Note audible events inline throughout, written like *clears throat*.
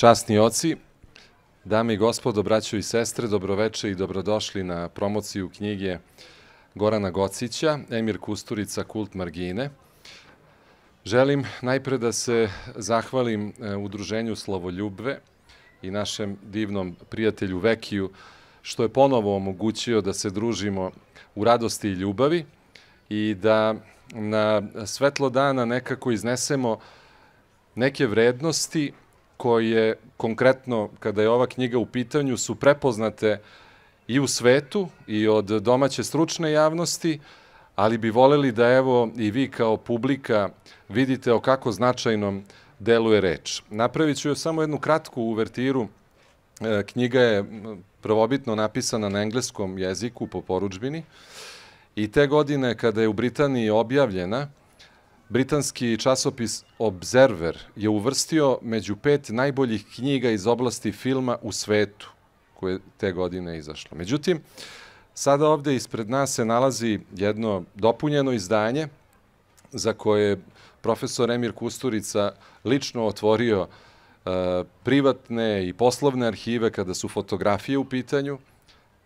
Časni oci, dame i gospodo, braćo i sestre, dobroveče i dobrodošli na promociju knjige Gorana Gocića, Emir Kusturica, Kult Margine. Želim najpre da se zahvalim e, Udruženju Slavoljubve i našem divnom prijatelju Vekiju, što je ponovo omogućio da se družimo u radosti i ljubavi i da na svetlo dana nekako iznesemo neke vrednosti koje konkretno kada je ova knjiga u pitanju su prepoznate i u svetu i od domaće stručne javnosti, ali bi voleli da evo i vi kao publika vidite o kako značajnom deluje reč. Napravit ću joj samo jednu kratku uvertiru. E, knjiga je prvobitno napisana na engleskom jeziku po poručbini i te godine kada je u Britaniji objavljena, Britanski časopis Observer je uvrstio među pet najboljih knjiga iz oblasti filma u svetu, koje te godine izašlo. Međutim, sada ovde ispred nas se nalazi jedno dopunjeno izdanje za koje je profesor Emir Kusturica lično otvorio uh, privatne i poslovne arhive kada su fotografije u pitanju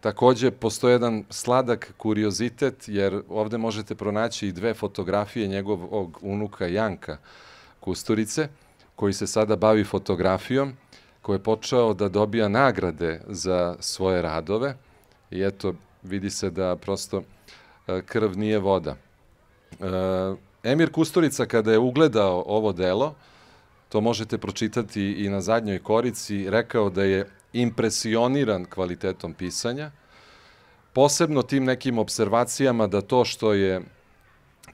Takođe, postoje jedan sladak kuriozitet, jer ovde možete pronaći i dve fotografije njegovog unuka Janka Kusturice, koji se sada bavi fotografijom, koji je počeo da dobija nagrade za svoje radove i eto, vidi se da prosto e, krv nije voda. E, Emir Kusturica, kada je ugledao ovo delo, to možete pročitati i na zadnjoj korici, rekao da je impresioniran kvalitetom pisanja – posebno tim nekim observacijama da to što je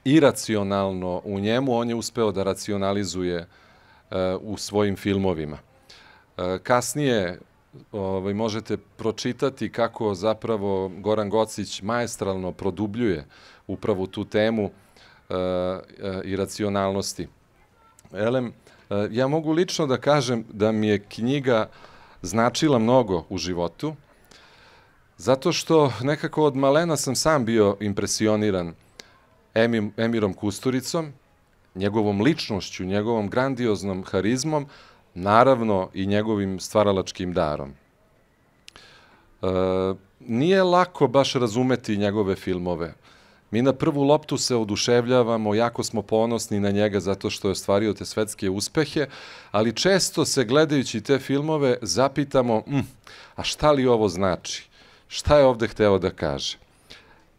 iracionalno u njemu, on je uspeo da racionalizuje e, u svojim filmovima. E, kasnije ovaj, možete pročitati kako zapravo Goran Gocić majestralno produbljuje upravo tu temu e, e i racionalnosti. Elem, ja mogu lično da kažem da mi je knjiga značila mnogo u životu, Zato što nekako od malena sam sam bio impresioniran Emim, Emirom Kusturicom, njegovom ličnošću, njegovom grandioznom harizmom, naravno i njegovim stvaralačkim darom. E, nije lako baš razumeti njegove filmove. Mi na prvu loptu se oduševljavamo, jako smo ponosni na njega zato što je ostvario te svetske uspehe, ali često se gledajući te filmove zapitamo, mm, a šta li ovo znači? Šta je ovde hteo da kaže?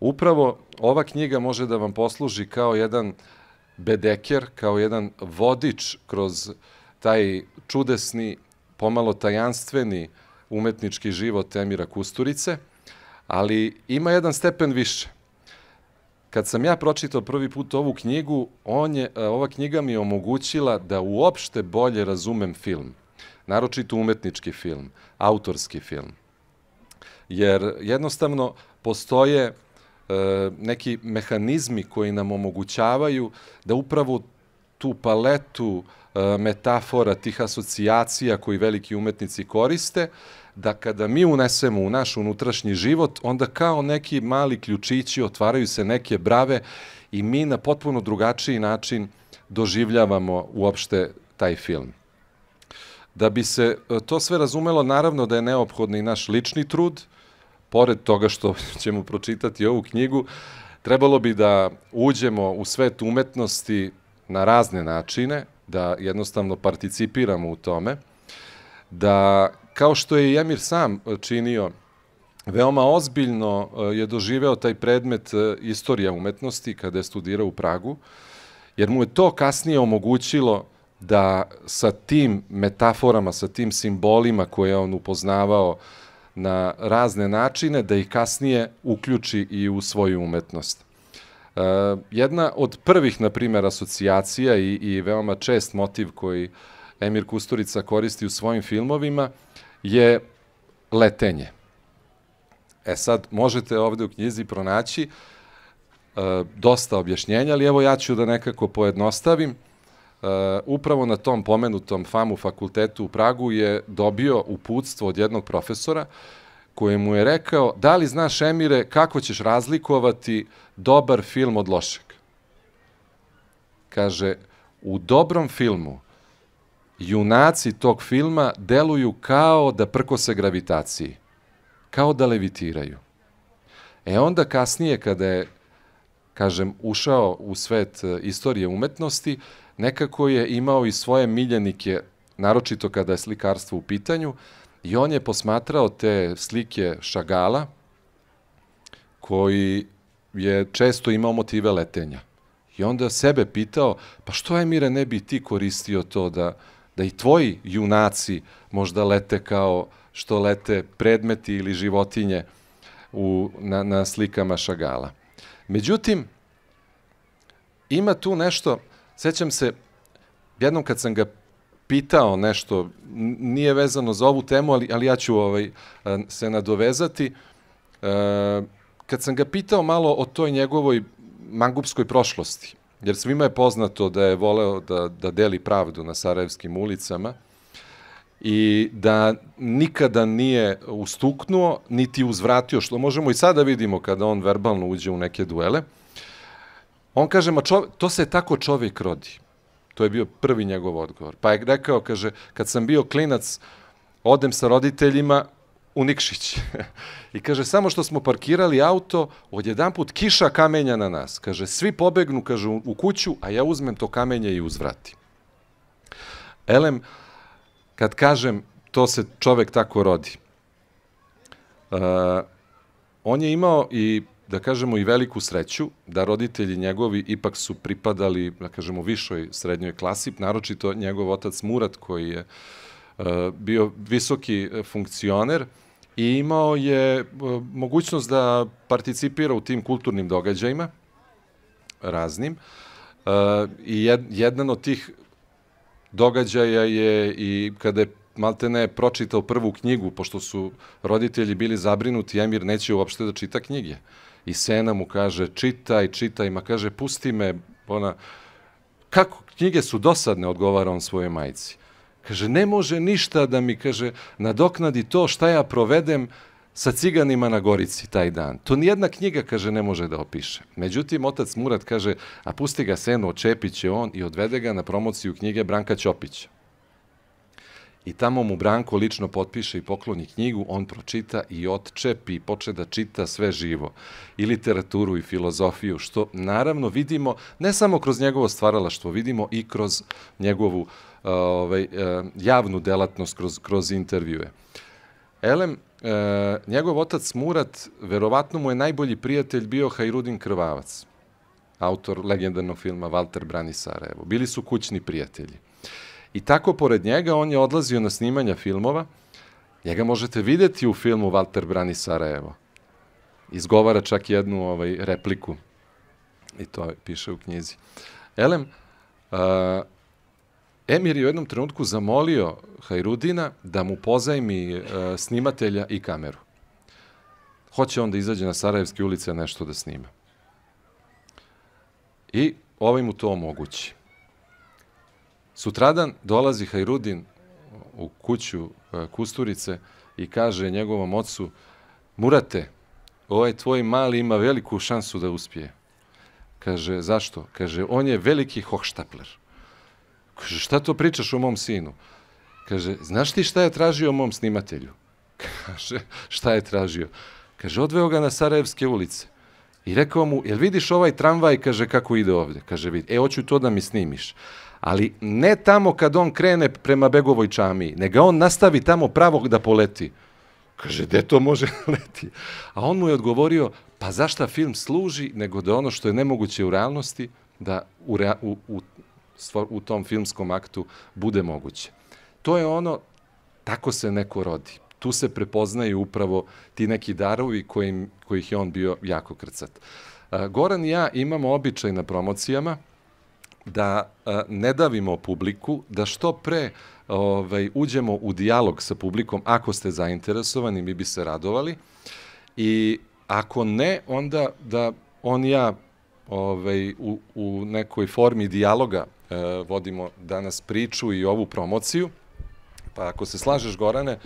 Upravo ova knjiga može da vam posluži kao jedan bedeker, kao jedan vodič kroz taj čudesni, pomalo tajanstveni umetnički život Emira Kusturice, ali ima jedan stepen više. Kad sam ja pročitao prvi put ovu knjigu, on je, e, ova knjiga mi je omogućila da uopšte bolje razumem film. Naročito umetnički film, autorski film jer jednostavno postoje e, neki mehanizmi koji nam omogućavaju da upravo tu paletu e, metafora, tih asocijacija koji veliki umetnici koriste, da kada mi unesemo u naš unutrašnji život, onda kao neki mali ključići otvaraju se neke brave i mi na potpuno drugačiji način doživljavamo uopšte taj film. Da bi se e, to sve razumelo, naravno da je neophodni naš lični trud, pored toga što *laughs* ćemo pročitati ovu knjigu, trebalo bi da uđemo u svet umetnosti na razne načine, da jednostavno participiramo u tome, da kao što je i Emir sam e, činio, veoma ozbiljno e, je doživeo taj predmet e, istorija umetnosti kada je studirao u Pragu, jer mu je to kasnije omogućilo da sa tim metaforama, sa tim simbolima koje je on upoznavao, na razne načine da ih kasnije uključi i u svoju umetnost. Uh, jedna od prvih, na primer, asocijacija i, i veoma čest motiv koji Emir Kusturica koristi u svojim filmovima je letenje. E sad, možete ovde u knjizi pronaći e, dosta objašnjenja, ali evo ja ću da nekako pojednostavim. Uh, upravo na tom pomenutom FAMU fakultetu u Pragu je dobio uputstvo od jednog profesora koji mu je rekao, da li znaš Emire kako ćeš razlikovati dobar film od lošeg? Kaže, u dobrom filmu junaci tog filma deluju kao da prkose gravitaciji, kao da levitiraju. E onda kasnije kada je, kažem, ušao u svet eh, istorije umetnosti, uh, nekako je imao i svoje miljenike, naročito kada je slikarstvo u pitanju, i on je posmatrao te slike Šagala, koji je često imao motive letenja. I onda sebe pitao, pa što Emire ne bi ti koristio to da, da i tvoji junaci možda lete kao što lete predmeti ili životinje u, na, na slikama Šagala. Međutim, ima tu nešto Sećam se, jednom kad sam ga pitao nešto, nije vezano za ovu temu, ali, ali ja ću ovaj, eh, se nadovezati, e, kad sam ga pitao malo o toj njegovoj mangupskoj prošlosti, jer svima je poznato da je voleo da, da deli pravdu na Sarajevskim ulicama i da nikada nije ustuknuo niti uzvratio, što možemo i sada vidimo kada on verbalno uđe u neke duele, On kaže, ma čov, to se tako čovjek rodi. To je bio prvi njegov odgovor. Pa je rekao, kaže, kad sam bio klinac, odem sa roditeljima u Nikšić. *laughs* I kaže, samo što smo parkirali auto, odjedan put kiša kamenja na nas. Kaže, svi pobegnu, kaže, u kuću, a ja uzmem to kamenje i uzvratim. Elem, kad kažem, to se čovek tako rodi. Uh, on je imao i da kažemo, i veliku sreću da roditelji njegovi ipak su pripadali, da kažemo, višoj srednjoj klasi, naročito njegov otac Murat koji je e, bio visoki e, funkcioner i imao je e, mogućnost da participira u tim kulturnim događajima raznim i jedan od tih događaja je i kada je maltene pročitao prvu knjigu, pošto su roditelji bili zabrinuti, Emir neće uopšte da čita knjige. Uh, i Sena mu kaže čitaj, čitaj, ma kaže pusti me, ona, kako knjige su dosadne, odgovara on svoje majici. Kaže, ne može ništa da mi, kaže, nadoknadi to šta ja provedem sa ciganima na Gorici taj dan. To nijedna knjiga, kaže, ne može da opiše. Međutim, otac Murat kaže, a pusti ga senu, očepiće on i odvede ga na promociju knjige Branka Ćopića i tamo mu Branko lično potpiše i pokloni knjigu, on pročita i otčepi i poče da čita sve živo. I literaturu i filozofiju, što naravno vidimo ne samo kroz njegovo stvaralaštvo, vidimo i kroz njegovu ovaj, e, javnu delatnost, kroz, kroz intervjue. Elem, e, njegov otac Murat, verovatno mu je najbolji prijatelj bio Hajrudin Krvavac, autor legendarnog filma Walter Branisara. Sarajevo. bili su kućni prijatelji. I tako pored njega on je odlazio na snimanja filmova. Njega možete videti u filmu Walter brani Sarajevo. Izgovara čak jednu ovaj, repliku. I to piše u knjizi. Elem, uh, Emir je u jednom trenutku zamolio Hajrudina da mu pozajmi uh, snimatelja i kameru. Hoće on da izađe na Sarajevske ulice nešto da snima. I ovaj mu to omogući. Sutradan dolazi Hajrudin u kuću e, Kusturice i kaže njegovom ocu, Murate, ovaj tvoj mali ima veliku šansu da uspije. Kaže, zašto? Kaže, on je veliki hohštapler. Kaže, šta to pričaš o mom sinu? Kaže, znaš ti šta je tražio mom snimatelju? Kaže, šta je tražio? Kaže, odveo ga na Sarajevske ulice. I rekao mu, jel vidiš ovaj tramvaj, kaže, kako ide ovde? Kaže, vidi, e, hoću to da mi snimiš ali ne tamo kad on krene prema Begovoj čamiji, nego on nastavi tamo pravog da poleti. Kaže, gde to može *laughs* leti? A on mu je odgovorio, pa zašta film služi, nego da ono što je nemoguće u realnosti, da u, rea, u, u, u tom filmskom aktu bude moguće. To je ono, tako se neko rodi. Tu se prepoznaju upravo ti neki darovi kojim, kojih je on bio jako krcat. Goran i ja imamo običaj na promocijama, da a, e, ne davimo publiku, da što pre ovaj, uđemo u dijalog sa publikom, ako ste zainteresovani, mi bi se radovali. I ako ne, onda da on ja ovaj, u, u nekoj formi dijaloga eh, vodimo danas priču i ovu promociju. Pa ako se slažeš, Gorane,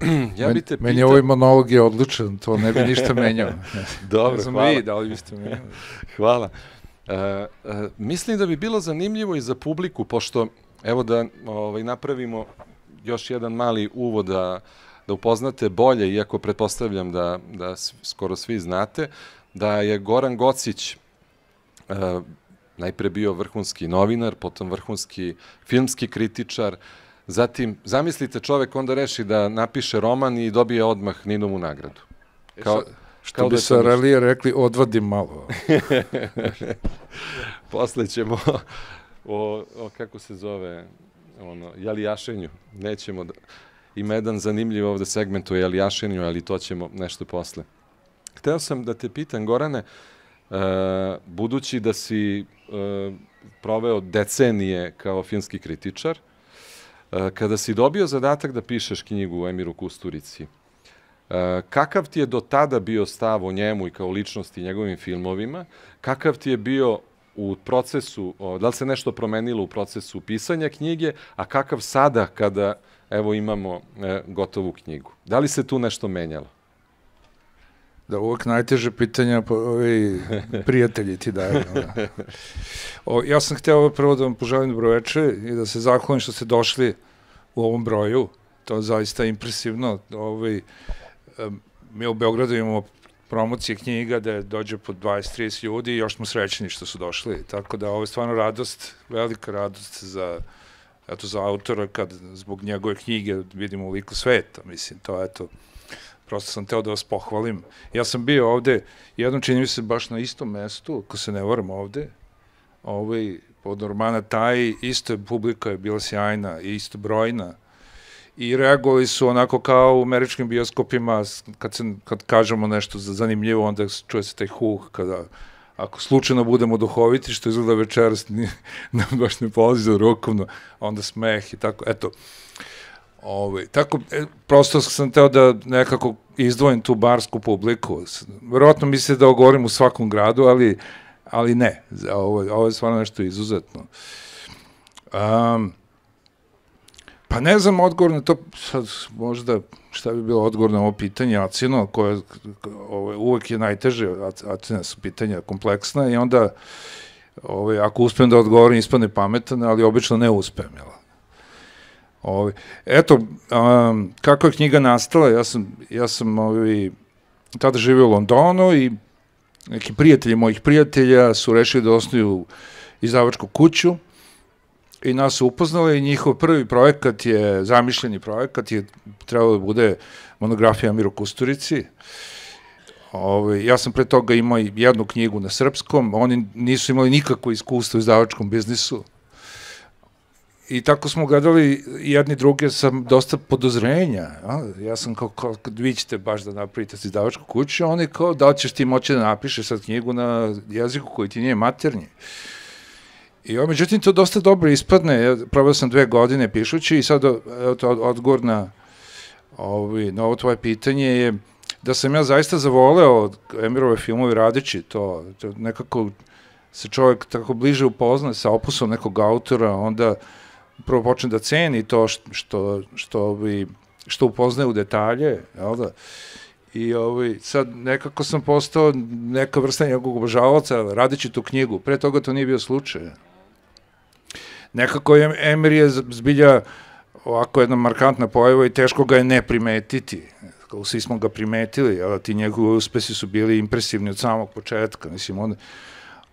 *clears throat* ja bi te pitao... Meni ovaj monolog je odličan, to ne bi ništa menjao. *laughs* Dobro, ja hvala. vi, da li biste menjali. hvala. Eh, eh, mislim da bi bilo zanimljivo i za publiku, pošto, evo da ovaj, napravimo još jedan mali uvod da, da upoznate bolje, iako pretpostavljam da, da skoro svi znate, da je Goran Gocić e, najpre bio vrhunski novinar, potom vrhunski filmski kritičar, zatim, zamislite, čovek onda reši da napiše roman i dobije odmah Ninovu nagradu. E Kao, e Što Kao bi da sa relije rekli, odvadim malo. *laughs* Posle ćemo o, o, kako se zove, ono, jelijašenju. Nećemo da... Ima jedan zanimljiv ovde segment o jelijašenju, ali to ćemo nešto posle. Hteo sam da te pitam, Gorane, e, budući da si e, proveo decenije kao filmski kritičar, e, kada si dobio zadatak da pišeš knjigu o Emiru Kusturici, Kakav ti je do tada bio stav o njemu i kao ličnosti i njegovim filmovima? Kakav ti je bio u procesu, da li se nešto promenilo u procesu pisanja knjige, a kakav sada kada evo imamo e, gotovu knjigu? Da li se tu nešto menjalo? Da, uvek najteže pitanja po, pa, ovi prijatelji ti daju. O, ja sam hteo prvo da vam poželim dobro veče i da se zahvalim što ste došli u ovom broju. To je zaista impresivno. Ovaj, mi u Beogradu imamo promocije knjiga da dođe po 20-30 ljudi i još smo srećni što su došli. Tako da ovo je stvarno radost, velika radost za eto za autora kad zbog njegove knjige vidimo u liku sveta, mislim, to eto, prosto sam teo da vas pohvalim. Ja sam bio ovde, jednom čini mi se baš na istom mestu, ako se ne varam ovde, ovaj, pod Normana Taj, isto je publika je bila sjajna i isto brojna, i reagovali su onako kao u američkim bioskopima, kad, se, kad kažemo nešto zanimljivo, onda čuje se taj huh, kada ako slučajno budemo duhoviti, što izgleda večeras *laughs* nam baš ne polazi za rukovno, onda smeh i tako, eto. Ove, ovaj, tako, e, prosto sam teo da nekako izdvojim tu barsku publiku. Verovatno mi se da ogovorim u svakom gradu, ali, ali ne. Ovo, ovo je stvarno nešto izuzetno. Um, Pa ne znam odgovor na to, sad možda šta bi bilo odgovor na ovo pitanje Acino, koje ovo, ovaj, uvek je najteže, Acina su pitanja kompleksna i onda ovo, ovaj, ako uspem da odgovorim ispane pametan, ali obično ne uspem, jel? Ovo, ovaj, eto, um, kako je knjiga nastala, ja sam, ja sam ovi, tada živio u Londonu i neki prijatelji mojih prijatelja su rešili da osnuju izdavačku kuću, i nas upoznali i njihov prvi projekat je, zamišljeni projekat je trebalo da bude monografija Miro Kusturici. Ove, ovaj, ja sam pre toga imao jednu knjigu na srpskom, oni nisu imali nikakvo iskustvo u izdavačkom biznisu. I tako smo gledali jedni druge sa dosta podozrenja. A? Ja sam kao, kao, vi ćete baš da napravite izdavačku kuću, oni kao, da li ćeš ti moći da napišeš sad knjigu na jeziku koji ti nije maternji. I ovo, međutim, to dosta dobro ispadne. Ja probao sam dve godine pišući i sad od, odgovor na, ovaj, na ovo tvoje pitanje je da sam ja zaista zavoleo Emirove filmove radići to. to nekako se čovjek tako bliže upozna sa opusom nekog autora, onda prvo počne da ceni to što, što, što, ovaj, bi, što upoznaje u detalje, jel da? I ovaj, sad nekako sam postao neka vrsta njegovog obožavaca radići tu knjigu. Pre toga to nije bio slučaj nekako je Emery je zbilja ovako jedna markantna pojava i teško ga je ne primetiti. Kao svi smo ga primetili, ali ti njegovi uspesi su bili impresivni od samog početka. Mislim, on,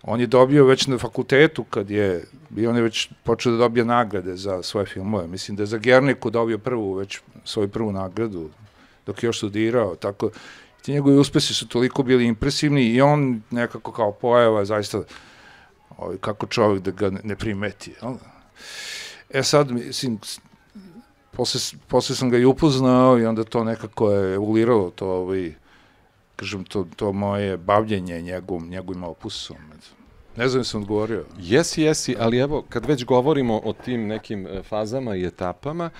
on je dobio već na fakultetu kad je, i on je već počeo da dobije nagrade za svoje filmove. Mislim da je za Gerniku dobio prvu, već svoju prvu nagradu dok je još studirao, tako ti njegovi uspesi su toliko bili impresivni i on nekako kao pojava zaista ovaj, kako čovjek da ga ne primeti. Jel? E sad, mislim, posle, posle sam ga i upoznao i onda to nekako je evoluiralo to, ovaj, kažem, to, to moje bavljenje njegovim, njegovim opusom. Ne znam sam odgovorio. Jesi, jesi, ali evo, kad već govorimo o tim nekim e, fazama i etapama,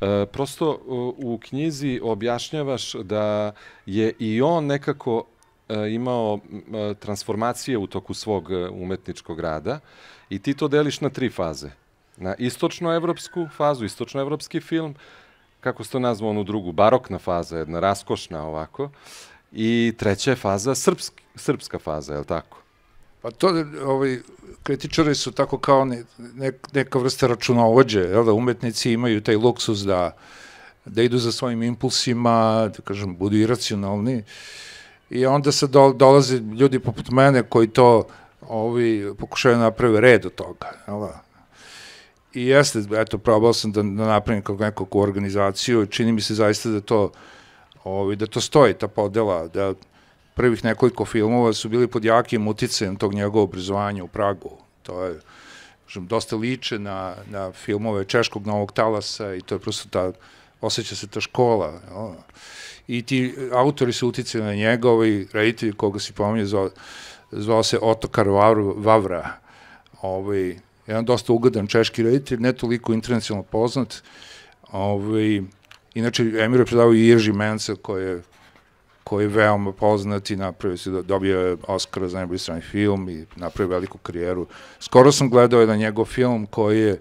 e, prosto u knjizi objašnjavaš da je i on nekako e, imao e, transformacije u toku svog e, umetničkog rada i ti to deliš na tri faze na istočnoevropsku fazu, istočnoevropski film, kako se to nazva onu drugu, barokna faza, jedna raskošna ovako, i treća je faza srpsk, srpska faza, je li tako? Pa to, ovaj, kritičari su tako kao ne, ne, neka vrsta računovođe, li da umetnici imaju taj luksus da, da idu za svojim impulsima, da kažem, budu iracionalni, i onda se do, dolaze ljudi poput mene koji to ovi, pokušaju da naprave red od toga, je li da? I jeste, eto, probao sam da, da napravim kao nekakvu organizaciju i čini mi se zaista da to, ovaj, da to stoji, ta podela, da prvih nekoliko filmova su bili pod jakim uticajem tog njegovog obrazovanja u Pragu. To je, kažem, dosta liče na, na filmove Češkog novog talasa i to je prosto ta, osjeća se ta škola. Jel? I ti autori su uticali na njega, reditelji koga si pominje zvao, zvao se Otokar Vavra, ovaj, jedan dosta ugodan češki reditelj, ne toliko internacionalno poznat. Ovaj, inače, Emir je predavao i Irži Mance, koji je, koji je veoma poznat i napravio se, da dobio je Oscara za najbolji strani film i napravio veliku karijeru. Skoro sam gledao jedan njegov film koji je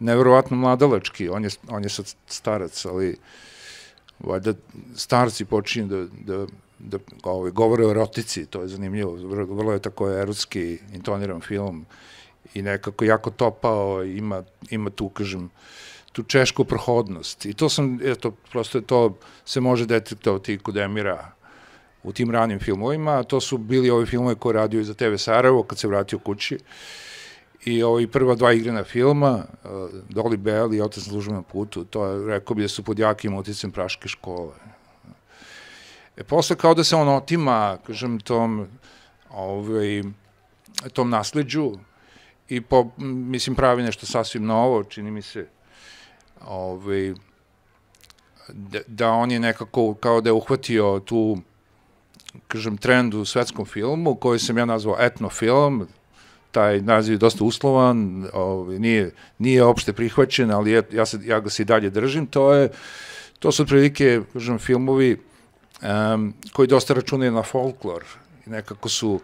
neverovatno mladalački, on je, on je sad starac, ali valjda starci počinju da, da da ovaj, govore o erotici, to je zanimljivo, vrlo je tako erotski intoniran film. Uh, i nekako jako topao, ima, ima tu, kažem, tu češku prohodnost. I to sam, eto, prosto to se može detektovati kod Emira u tim ranim filmovima, a to su bili ovi filmove koje radio i za TV Sarajevo kad se vratio kući. I ovi prva dva igrana filma, e, Dolly Bell i Otac na službenom putu, to je, rekao bi da su pod jakim uticem praške škole. E, posle kao da se on otima, kažem, tom, ovaj, tom nasledđu, i po, mislim pravi nešto sasvim novo, čini mi se ovaj, da, da on je nekako kao da je uhvatio tu kažem trend u svetskom filmu koji sam ja nazvao etnofilm taj naziv je dosta uslovan ovaj, nije, nije opšte prihvaćen ali ja, ja, se, ja ga se i dalje držim to je to su otprilike kažem filmovi um, koji dosta računaju na folklor i nekako su uh,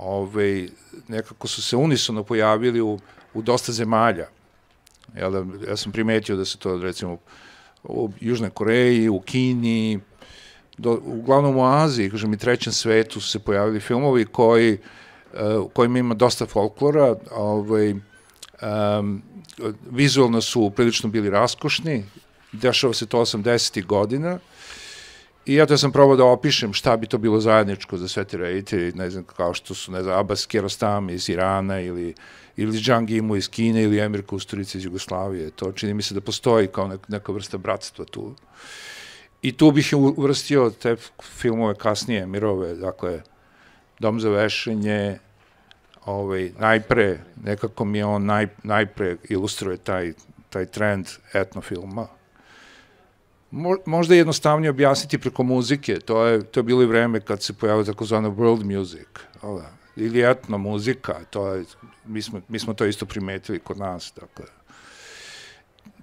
ove, ovaj, nekako su se unisono pojavili u, u dosta zemalja. Ja, da, ja sam primetio da se to, recimo, u Južnoj Koreji, u Kini, do, uglavnom u Aziji, kažem i trećem svetu su se pojavili filmovi koji, eh, u kojima ima dosta folklora, ovaj, um, vizualno su prilično bili raskošni, dešava se to 80. godina, I ja to sam probao da opišem šta bi to bilo zajedničko za sve te reditelje, ne znam, kao što su, ne znam, Abbas Kerostam iz Irana ili, ili Džang Imu iz Kine ili Emir Kusturica iz Jugoslavije. To čini mi se da postoji kao neka vrsta bratstva tu. I tu bih uvrstio te filmove kasnije, Mirove, dakle, Dom za vešenje, ovaj, najpre, nekako mi je on naj, najpre ilustruje taj, taj trend etnofilma, možda je jednostavnije objasniti preko muzike, to je, to je bilo i vreme kad se pojavio takozvano world music, ova, da? ili etno muzika, to je, mi, smo, mi smo to isto primetili kod nas, dakle.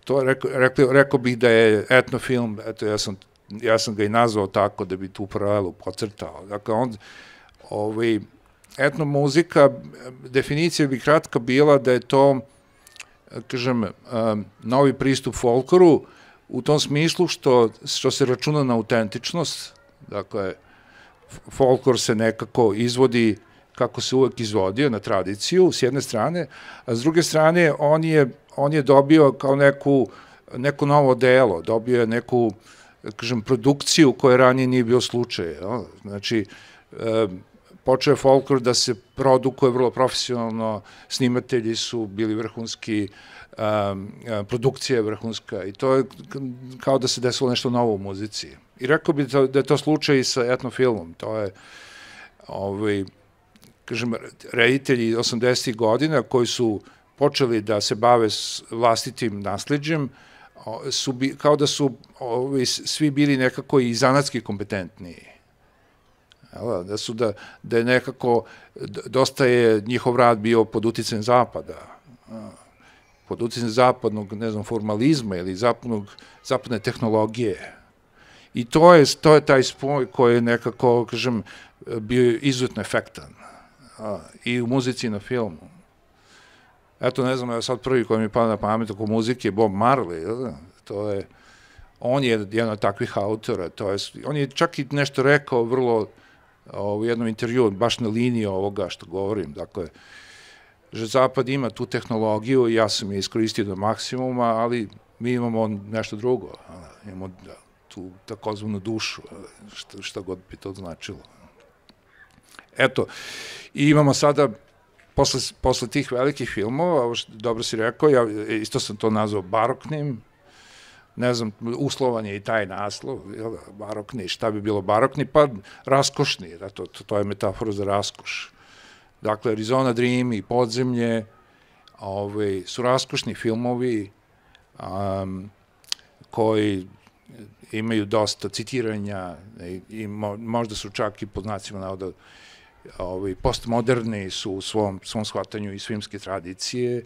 To rekao, rekao, rekao bih da je etnofilm, eto ja sam, ja sam ga i nazvao tako da bi tu paralelu pocrtao. Dakle, on, ovaj, etno muzika, definicija bi kratka bila da je to, kažem, um, novi pristup folkoru, uh, u tom smislu što, što se računa na autentičnost, dakle, folklor se nekako izvodi kako se uvek izvodio na tradiciju, s jedne strane, a s druge strane on je, on je dobio kao neku, neko novo delo, dobio je neku, kažem, produkciju koja ranije nije bio slučaj. No? Znači, e, počeo je folklor da se produkuje vrlo profesionalno, snimatelji su bili vrhunski, um, uh, produkcija je vrhunska i to je kao da se desilo nešto novo u muzici. I rekao bih da, da je to slučaj i sa etnofilmom. To je, ovaj, kažem, reditelji 80. ih godina koji su počeli da se bave s vlastitim nasledđem, su bi, kao da su ovaj, svi bili nekako i zanatski kompetentniji. da su da, da je nekako, dosta je njihov rad bio pod uticajem zapada pod utjecem zapadnog, ne znam, formalizma ili zapadnog, zapadne tehnologije. I to je, to je taj spoj koji je nekako, kažem, bio izuzetno efektan. A, I u muzici i na filmu. Eto, ne znam, ja sad prvi koji mi pada na pamet oko muzike je Bob Marley, jel? Da? to je, on je jedan od takvih autora, to je, on je čak i nešto rekao vrlo o, u jednom intervju, baš na liniji ovoga što govorim, dakle, uh, že Zapad ima tu tehnologiju i ja sam je iskoristio do maksimuma, ali mi imamo nešto drugo. Imamo tu takozvanu dušu, šta, šta god bi to značilo. Eto, i imamo sada posle, posle tih velikih filmova, ovo što dobro si rekao, ja isto sam to nazvao baroknim, ne znam, uslovan je i taj naslov, jel, barokni, šta bi bilo barokni, pa raskošni, da, to, to, to je metafora za raskoš. Dakle, Arizona Dream i Podzemlje ovaj, su raskošni filmovi um, koji imaju dosta citiranja i, i mo, možda su čak i po znacima navoda ovaj, postmoderni su u svom, svom shvatanju i svimske tradicije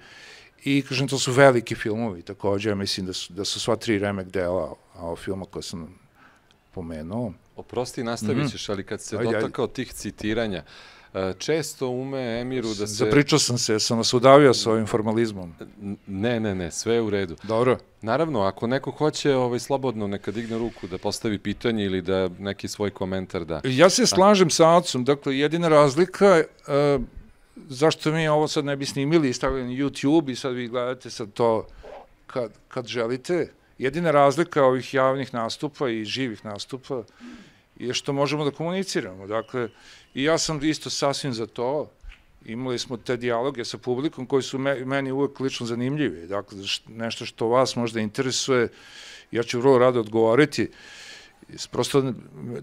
i kažem to su veliki filmovi takođe, ja mislim da su, da su sva tri remek dela a, filma koje sam pomenuo. Oprosti, nastavit mhm. ćeš, mm -hmm. ali kad se dotakao tih citiranja, uh, često ume Emiru da se... Zapričao sam se, sam vas udavio sa ovim formalizmom. Ne, ne, ne, sve je u redu. Dobro. Naravno, ako neko hoće ovaj, slobodno neka digne ruku da postavi pitanje ili da neki svoj komentar da. Ja se slažem sa Acom, dakle, jedina razlika... Uh, zašto mi ovo sad ne bi snimili i stavili na YouTube i sad vi gledate sad to kad, kad želite. Jedina razlika ovih javnih nastupa i živih nastupa i što možemo da komuniciramo. Dakle, i ja sam isto sasvim za to, imali smo te dijaloge sa publikom koji su me, meni uvek lično zanimljivi. Dakle, nešto što vas možda interesuje, ja ću vrlo rado odgovoriti. Prosto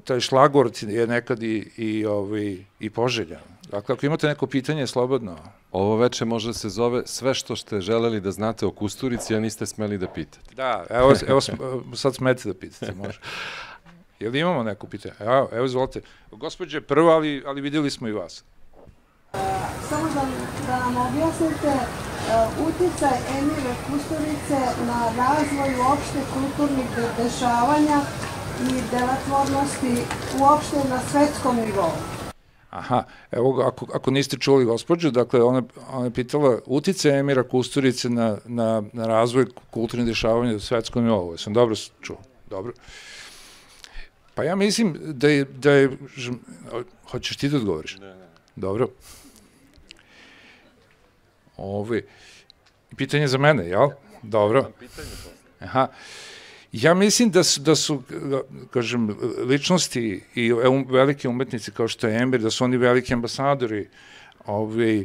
taj šlagort je nekad i, i, ovi, ovaj, i poželjan. Dakle, ako imate neko pitanje, slobodno. Ovo veče može da se zove sve što ste želeli da znate o Kusturici, a niste smeli da pitate. Da, evo, evo sad smete da pitate, može. *laughs* Jel imamo neko pitanje? Evo, evo izvolite. Gospodje, prvo, ali, ali videli smo i vas. samo da, da nam objasnite e, uticaj Emile Kusturice na razvoj uopšte kulturnih dešavanja i delatvornosti uopšte na svetskom nivou. Aha, evo ako, ako niste čuli gospođu, dakle ona, ona je pitala utice Emira Kusturice na, na, na razvoj kulturnih dešavanja u svetskom nivou. Sam dobro čuo, dobro. Uh, Pa ja mislim da je, da je hoćeš ti da odgovoriš? Ne, ne. Dobro. Ove, pitanje za mene, jel? Dobro. Aha. Ja mislim da su, da su, kažem, ličnosti i velike umetnici kao što je Ember, da su oni veliki ambasadori ove,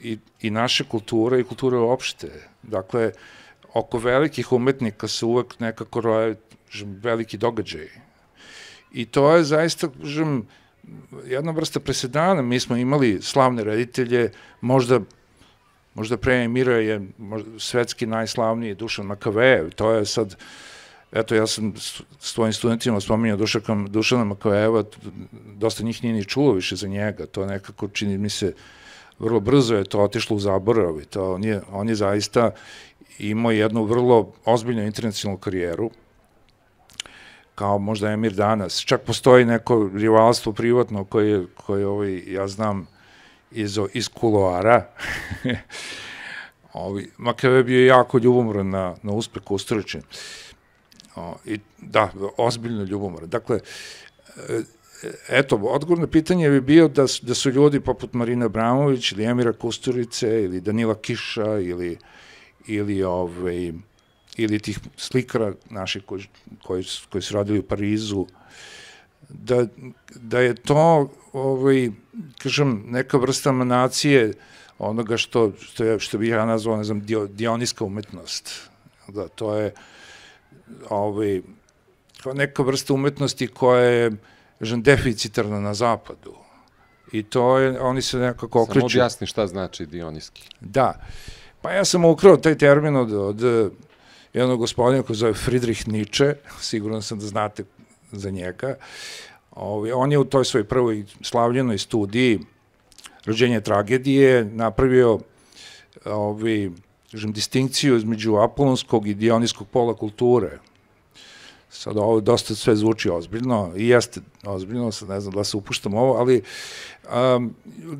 i, i naše kulture i kulture uopšte. Dakle, oko velikih umetnika se uvek nekako roje veliki događaji I to je zaista, kažem, jedna vrsta presedana. Mi smo imali slavne reditelje, možda možda pre Emira je možda, svetski najslavniji Dušan Makavejev, to je sad, eto ja sam s tvojim studentima spominjao Dušaka, Dušana Makavejeva, dosta njih nije ni čulo više za njega, to nekako čini mi se, vrlo brzo je to otišlo u zaborav i to on je, on je zaista imao jednu vrlo ozbiljnu internacionalnu karijeru, kao možda Emir danas. Čak postoji neko rivalstvo privatno koje, koje ovaj, ja znam iz, iz kuloara. *laughs* ovi, Makave je bio jako ljubomoran na, na uspeh Kosturičin. O, i, da, ozbiljno ljubomoran. Dakle, e, eto, odgovor na pitanje bi bio da, su, da su ljudi poput Marina Bramović ili Emira Kusturice ili Danila Kiša ili, ili ovaj, ili tih slikara naših koji, koji, koji su radili u Parizu, da, da je to, ovaj, kažem, neka vrsta manacije onoga što, što, je, što bi ja nazvao, ne znam, dio, dioniska umetnost. Da, to je ovaj, neka vrsta umetnosti koja je, kažem, deficitarna na zapadu. I to je, oni se nekako okreću. Samo objasni šta znači dioniski. Da. Pa ja sam ukrao taj termin od, od jednog gospodina koji zove Friedrich Nietzsche, siguran sam da znate za njega. Ovi, ovaj, on je u toj svoj prvoj slavljenoj studiji rođenje tragedije napravio ovi, ovaj, kažem, distinkciju između apolonskog i dionijskog pola kulture. Sad ovo dosta sve zvuči ozbiljno, i jeste ozbiljno, sad ne znam da se upuštam ovo, ali um,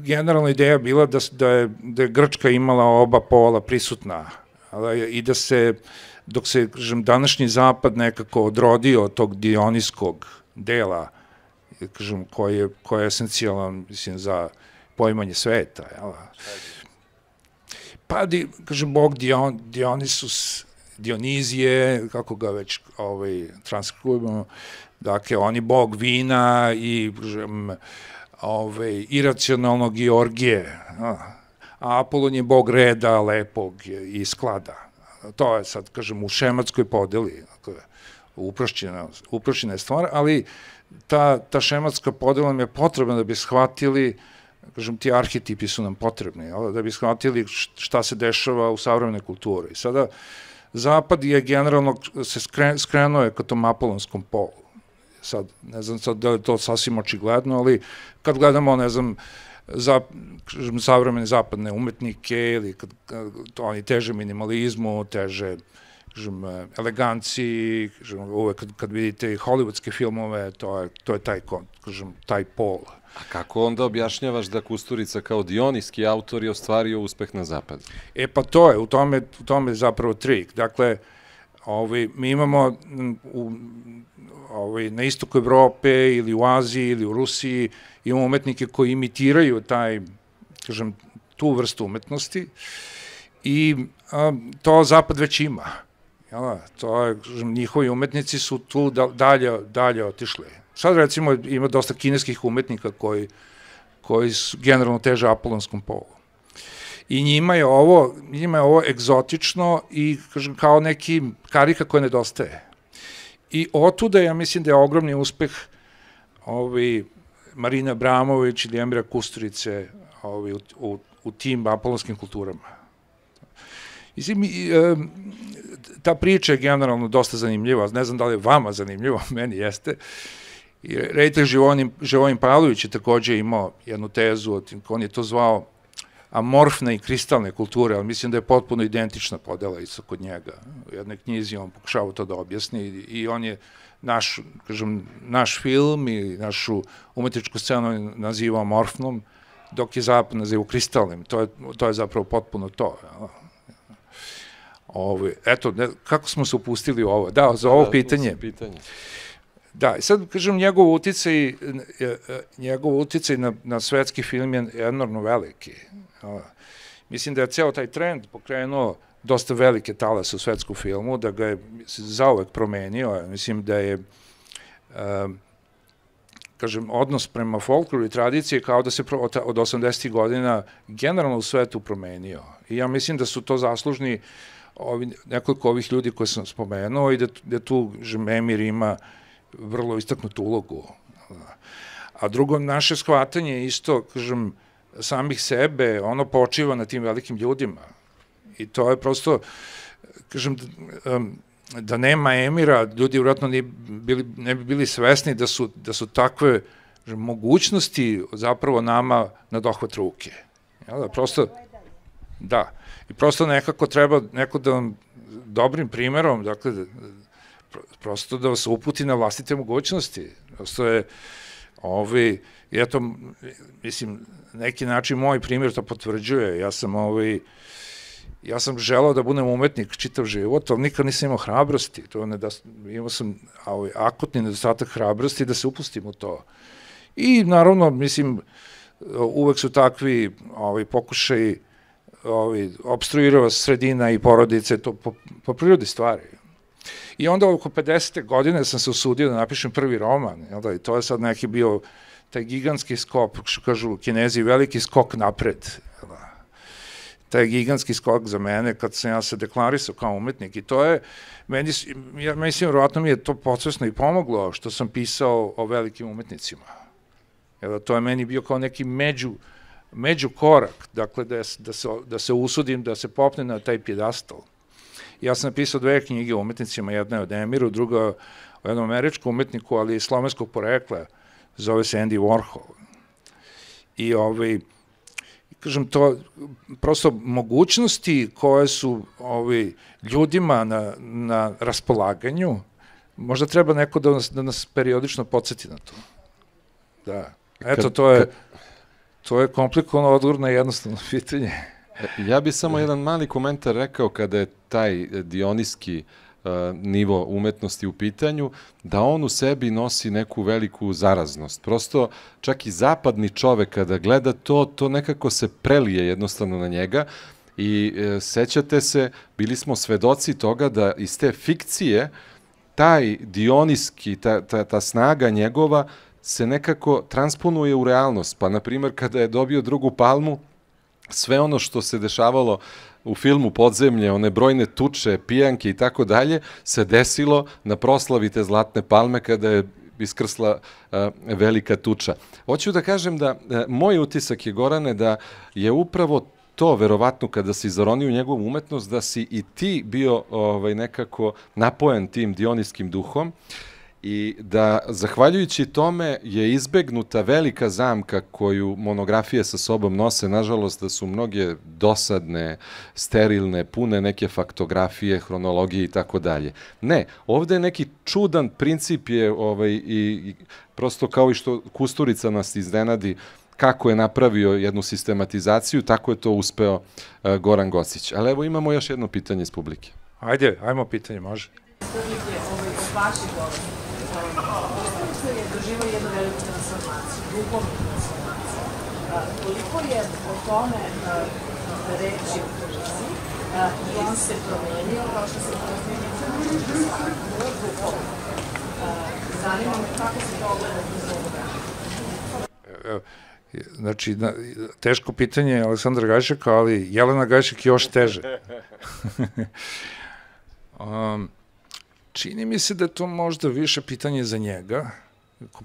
generalna ideja bila da, da, je, da je Grčka imala oba pola prisutna, ali, i da se uh, dok se, kažem, današnji zapad nekako odrodio od tog dioniskog dela, kažem, koji je, koji je esencijalan, mislim, za poimanje sveta, jel? Pa, di, kažem, bog Dion, Dionisus, Dionizije, kako ga već ovaj, transkribujemo, dakle, on je bog vina i, kažem, ovaj, iracionalnog i orgije, a Apolon je bog reda, lepog i sklada to je sad, kažem, u šematskoj podeli, uprošćena, uprošćena je stvar, ali ta, ta šematska podela nam je potrebna da bi shvatili kažem, ti arhetipi su nam potrebni, da bi shvatili šta se dešava u savremenoj kulturi. I sada, Zapad je generalno se skren, skrenuo je ka tom apolonskom polu. Sad, ne znam sad da je to sasvim očigledno, ali kad gledamo, ne znam, uh, za, kažem, savremene zapadne umetnike ili kad, kad oni teže minimalizmu, teže kažem, eleganciji, kažem, uvek kad, kad vidite i hollywoodske filmove, to je, to je taj, kažem, taj pol. A kako onda objašnjavaš da Kusturica kao dionijski autor je ostvario uspeh na zapadu? E pa to je, u tome, u tome je zapravo trik. Dakle, uh, Ovaj, mi imamo u, ovaj, na istoku Evrope ili u Aziji ili u Rusiji imamo umetnike koji imitiraju taj, kažem, tu vrstu umetnosti i a, to Zapad već ima. Jel, to je, kažem, njihovi umetnici su tu da, dalje, dalje otišli. Sad recimo ima dosta kineskih umetnika koji, koji su generalno teže apolonskom polu i njima je ovo, njima je ovo egzotično i kažem, kao neki karika koja nedostaje. I otuda ja mislim da je ogromni uspeh ovi Marina Bramović ili Emira Kusturice ovi, u, u, u tim apolonskim kulturama. Mislim, ta priča je generalno dosta zanimljiva, ne znam da li je vama zanimljivo, *laughs* meni jeste. I reditelj Živonim, Živonim Pavlović je takođe imao jednu tezu, on je to zvao amorfne i kristalne kulture, ali mislim da je potpuno identična podela isto kod njega. U jednoj knjizi on pokušava to da objasni i on je naš, kažem, naš film i našu umetničku scenu naziva amorfnom, dok je zapad nazivu kristalnim. To je, to je zapravo potpuno to. Jel? Ovo, ovaj, eto, ne, kako smo se upustili u ovo? Da, za ovo da, pitanje. pitanje. Da, i sad, kažem, njegov uticaj, e, e, njegov uticaj na, na svetski film je enormno veliki. Mislim da je ceo taj trend pokrenuo dosta velike talas u svetsku filmu, da ga je zauvek promenio. Mislim da je um, kažem, odnos prema folkloru i tradiciji kao da se od 80. godina generalno u svetu promenio. I ja mislim da su to zaslužni ovi, nekoliko ovih ljudi koje sam spomenuo i da, da tu Žememir ima vrlo istaknutu ulogu. A drugo, naše shvatanje isto, kažem, samih sebe, ono počiva na tim velikim ljudima. I to je prosto, kažem, da da nema emira, ljudi vjerojatno ne, bili, ne bi bili svesni da su, da su takve kažem, mogućnosti zapravo nama na dohvat ruke. Jel, da, prosto, da. I prosto nekako treba neko da vam dobrim primerom, dakle, prosto da vas uputi na vlastite mogućnosti. Prosto je, ovi, i eto, mislim, neki način moj primjer to da potvrđuje. Ja sam ovaj, ja sam želao da budem umetnik čitav život, ali nikad nisam imao hrabrosti. To ne da, imao sam ovaj, akutni nedostatak hrabrosti da se upustim u to. I naravno, mislim, uvek su takvi ovaj, pokušaj ovaj, obstruirava sredina i porodice, to po, po prirodi stvari. I onda oko 50. godine sam se usudio da napišem prvi roman, jel da, i to je sad neki bio taj gigantski skop, što kažu kinezi, veliki skok napred. Da. Taj gigantski skok za mene, kad sam ja se deklarisao kao umetnik, i to je, meni, ja mislim, vjerojatno mi je to podsvesno i pomoglo, što sam pisao o velikim umetnicima. Jer da, to je meni bio kao neki među, među korak, dakle, da, da, se, da se usudim, da se popne na taj pjedastal. Ja sam napisao dve knjige o umetnicima, jedna je o Demiru, druga o jednom američkom umetniku, ali i slovenskog porekla, zove se Andy Warhol. I ovaj, kažem to, prosto mogućnosti koje su ovaj, ljudima na, na raspolaganju, možda treba neko da nas, da nas periodično podsjeti na to. Da. Eto, to je, to je komplikovano odgovor na jednostavno pitanje. Ja bih samo da. jedan mali komentar rekao kada je taj dioniski uh, E, nivo umetnosti u pitanju, da on u sebi nosi neku veliku zaraznost. Prosto čak i zapadni čovek kada gleda to, to nekako se prelije jednostavno na njega i e, sećate se, bili smo svedoci toga da iz te fikcije taj dioniski, ta, ta, ta snaga njegova se nekako transponuje u realnost. Pa, na primer, kada je dobio drugu palmu, sve ono što se dešavalo uh, u filmu Podzemlje, one brojne tuče, pijanke i tako dalje, se desilo na proslavi te Zlatne palme kada je iskrsla a, e, velika tuča. Hoću da kažem da a, e, moj utisak je, Gorane, da je upravo to verovatno kada si zaronio njegovu umetnost da si i ti bio ovaj nekako napojen tim dionijskim duhom i da zahvaljujući tome je izbegnuta velika zamka koju monografije sa sobom nose, nažalost da su mnoge dosadne, sterilne, pune neke faktografije, hronologije i tako dalje. Ne, ovde je neki čudan princip je ovaj, i, i prosto kao i što Kusturica nas iznenadi, kako je napravio jednu sistematizaciju, tako je to uspeo uh, Goran Gosić. Ali evo imamo još jedno pitanje iz publike. Ajde, ajmo pitanje, može. Iz publike, ovaj, vaših Ustavica je doživao jednu veliku transformaciju, duhovnu transformaciju. Koliko je o tome e, reći u knjizi e, i on se promenio, kao što se promenio duhovno. E, zanima me kako se to ogleda iz ovoga. Znači, teško pitanje je Aleksandra Gajšaka, ali Jelena Gajšak još teže. *laughs* um, Čini mi se da je to možda više pitanje za njega,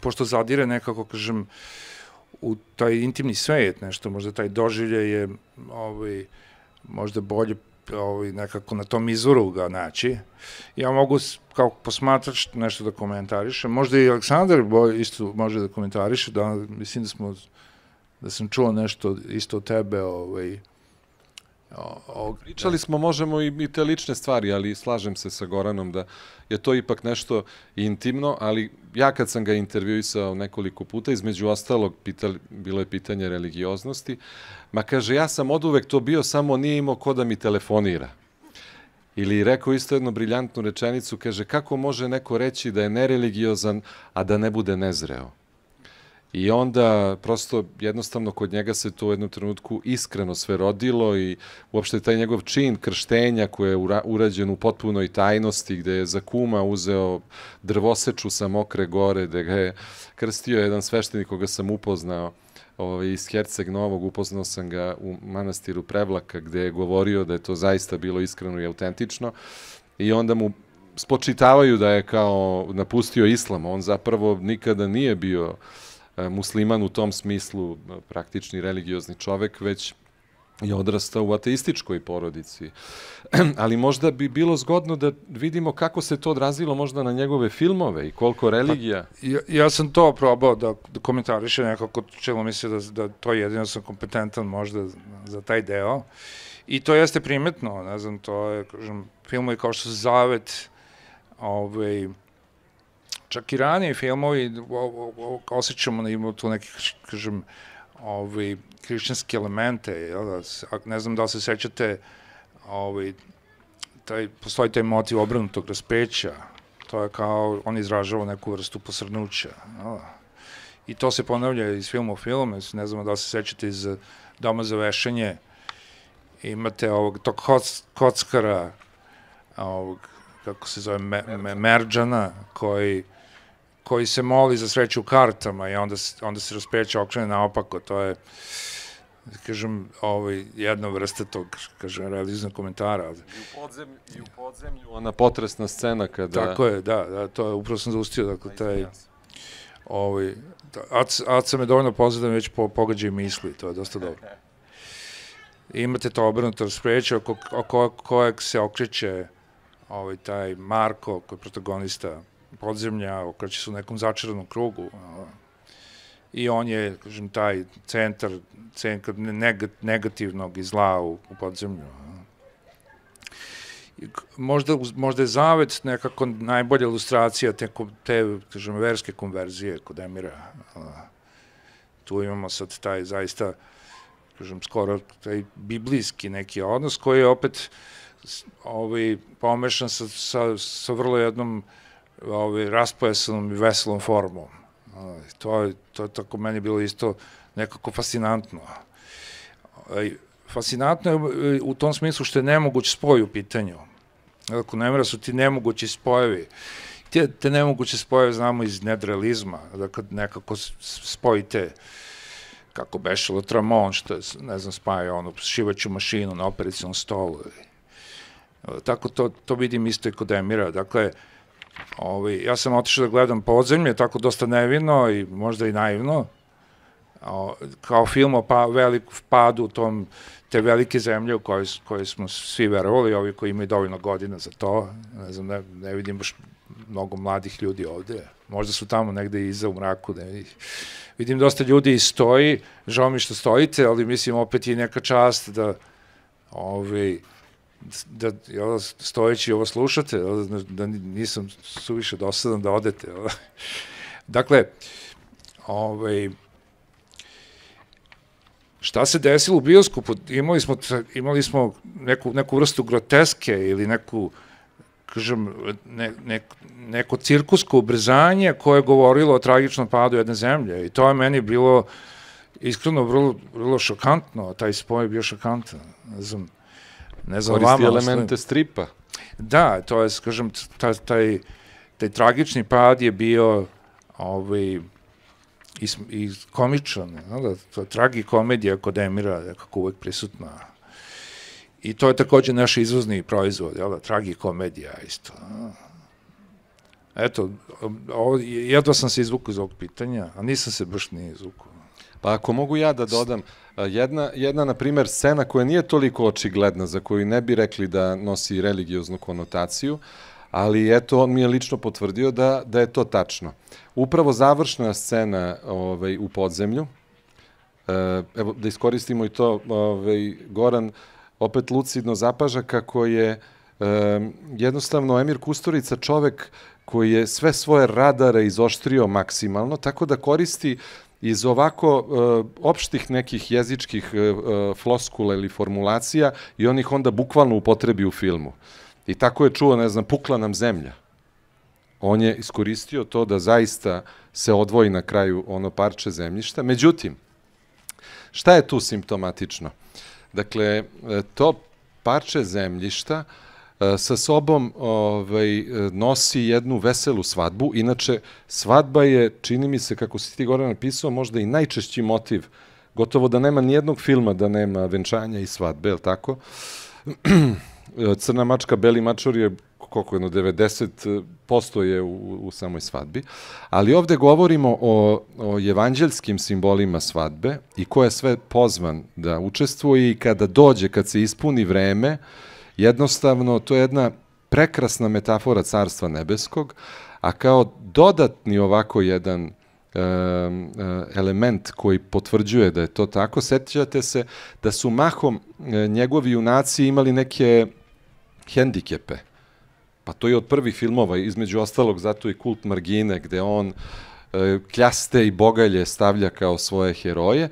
pošto zadire nekako, kažem, u taj intimni svet nešto, možda taj doživlje je ovaj, možda bolje ovaj, nekako na tom izvoru ga naći. Ja mogu kao posmatrač nešto da komentarišem. Možda i Aleksandar isto može da komentariše, da mislim da smo da sam čuo nešto isto od tebe, ovaj, O, pričali smo, možemo i, i te lične stvari, ali slažem se sa Goranom da je to ipak nešto intimno, ali ja kad sam ga intervjuisao nekoliko puta, između ostalog pitali, bilo je pitanje religioznosti, ma kaže, ja sam od uvek to bio, samo nije imao ko da mi telefonira. Ili rekao isto jednu briljantnu rečenicu, kaže, kako može neko reći da je nereligiozan, a da ne bude nezreo? I onda prosto jednostavno kod njega se to u jednom trenutku iskreno sve rodilo i uopšte taj njegov čin krštenja koji je ura, urađen u potpunoj tajnosti gde je za kuma uzeo drvoseču sa mokre gore da ga je krstio jedan sveštenik koga sam upoznao ovaj, iz Herceg Novog, upoznao sam ga u manastiru Prevlaka gde je govorio da je to zaista bilo iskreno i autentično i onda mu spočitavaju da je kao napustio islam, on zapravo nikada nije bio E, musliman u tom smislu e, praktični religiozni čovek, već je odrastao u ateističkoj porodici. *clears throat* Ali možda bi bilo zgodno da vidimo kako se to odrazilo možda na njegove filmove i koliko pa, religija... Pa, ja, ja sam to probao da, da komentariše nekako, čelo se da, da to jedino sam kompetentan možda za taj deo. I to jeste primetno, ne znam, to je, kažem, filmovi kao što se Zavet, ovaj, čak i ranije filmovi osjećamo da imamo tu neki, kažem, ovaj, hrišćanske elemente, jel da, ne znam da li se sećate, ovi, ovaj, taj, postoji taj motiv obrnutog raspeća, to je kao, on izražava neku vrstu posrnuća, jel da. I to se ponavlja iz filmu u filmu. ne znam da li se sećate iz Doma za vešanje, imate ovog, tog koc, kockara, ovog, kako se zove, me, me, Merđana, koji koji se moli za sreću kartama i onda, onda se raspeća okrene naopako, to je kažem, ovaj, jedna vrsta tog, kažem, realizna komentara. Ali... I u, podzem, I u podzemlju, ona potresna scena kada... Tako je, da, da to je, upravo sam zaustio, dakle, taj... Ovaj, Aca, da, Aca me dovoljno pozna da već po, pogađa i misli, to je dosta *laughs* dobro. Imate to obrnuto raspreće oko, oko kojeg se okreće ovaj, taj Marko, koji je protagonista podzemlja, okreće se u nekom začaranom krugu. I on je, kažem, taj centar, centar negativnog i zla u, u podzemlju. Možda, možda je zavet nekako najbolja ilustracija te, te kažem, verske konverzije kod Emira. Tu imamo sad taj zaista, kažem, skoro taj biblijski neki odnos koji je opet ovaj, pomešan sa, sa, sa vrlo jednom uh, ovaj, raspojesanom i veselom formom. To je, to je tako meni bilo isto nekako fascinantno. Ovaj, fascinantno je u tom smislu što je nemoguć spoj u pitanju. Ako nemira su ti nemogući spojevi. Te, te nemoguće spojeve znamo iz nedrealizma, da kad nekako spojite kako beše Tramon, što je, ne znam, spaja onu šivaću mašinu na operacijnom stolu. Tako to, to vidim isto i kod Emira. Dakle, uh, Ovi, ovaj, ja sam otišao da gledam podzemlje, tako dosta nevino i možda i naivno, o, kao film o pa, velik padu tom te velike zemlje u koje, koje smo svi verovali, ovi koji imaju dovoljno godina za to, ne znam, ne, ne vidim baš mnogo mladih ljudi ovde, možda su tamo negde iza u mraku, ne vidim. Vidim dosta ljudi i stoji, žao mi što stojite, ali mislim opet je neka čast da, ovaj, da jel, stojeći ovo slušate, da nisam suviše dosadan da odete. *laughs* Dakle, ovaj, šta se desilo u bioskopu? Imali smo, imali smo neku, neku vrstu groteske ili neku, kažem, ne, ne, neko cirkusko ubrzanje koje je govorilo o tragičnom padu jedne zemlje. I to je meni bilo iskreno vrlo, vrlo šokantno, taj spoj je bio šokantan. Ne znam, ne znam Koristi vama, elemente stripa. Da, to je, skažem, taj, taj, taj tragični pad je bio ovaj, i, i komičan, da, to je tragi komedija kod Emira, kako uvek prisutna. I to je takođe naš izvozni proizvod, jel da, komedija isto. Eto, ovo, jedva sam se izvukao iz ovog pitanja, a nisam se baš ni izvukao. Pa ako mogu ja da dodam, Jedna, jedna, na primer, scena koja nije toliko očigledna, za koju ne bi rekli da nosi religioznu konotaciju, ali eto, on mi je lično potvrdio da, da je to tačno. Upravo završna scena ovaj, u podzemlju, e, evo, da iskoristimo i to, ovaj, Goran, opet lucidno zapaža kako je e, jednostavno Emir Kusturica čovek koji je sve svoje radare izoštrio maksimalno, tako da koristi iz ovako e, opštih nekih jezičkih e, e, floskula ili formulacija i on ih onda bukvalno upotrebi u filmu. I tako je čuo, ne znam, pukla nam zemlja. On je iskoristio to da zaista se odvoji na kraju ono parče zemljišta. Međutim, šta je tu simptomatično? Dakle, e, to parče zemljišta uh, sa sobom ovaj, nosi jednu veselu svadbu. Inače, svadba je, čini mi se, kako si ti gore napisao, možda i najčešći motiv. Gotovo da nema nijednog filma da nema venčanja i svadbe, je li tako? *clears throat* Crna mačka, beli mačor je koliko jedno, 90% je u, u samoj svadbi. Ali ovde govorimo o, o evanđelskim simbolima svadbe i ko je sve pozvan da učestvuje i kada dođe, kad se ispuni vreme, uh, Jednostavno, to je jedna prekrasna metafora Carstva Nebeskog, a kao dodatni ovako jedan eh, element koji potvrđuje da je to tako, sećate se da su mahom eh, njegovi junaci imali neke hendikepe. Pa to je od prvih filmova, između ostalog zato i kult Margine, gde on eh, kljaste i bogalje stavlja kao svoje heroje.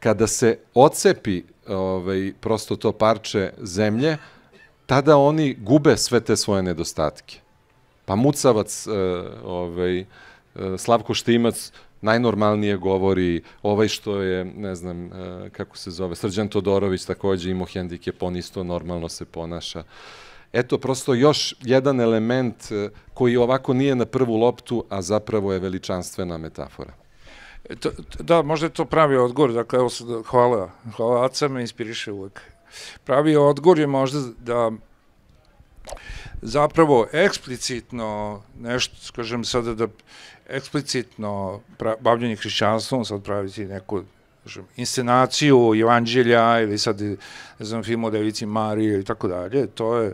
Kada se ocepi ovaj, prosto to parče zemlje, tada oni gube sve te svoje nedostatke. Pa Mucavac, e, ovaj, e, Slavko Štimac, najnormalnije govori, ovaj što je, ne znam, e, kako se zove, Srđan Todorović takođe imao hendikep, pa on isto normalno se ponaša. Eto, prosto još jedan element e, koji ovako nije na prvu loptu, a zapravo je veličanstvena metafora. E, to, da, možda je to pravi odgovor, dakle, evo, hvala, hvala, Aca me inspiriše uvek. Pravi odgovor je možda da zapravo eksplicitno nešto, skažem sada da eksplicitno pra, bavljenje hrišćanstvom, sad praviti neku kažem, inscenaciju evanđelja ili sad, ne znam, film o Devici Marije i tako dalje, to je,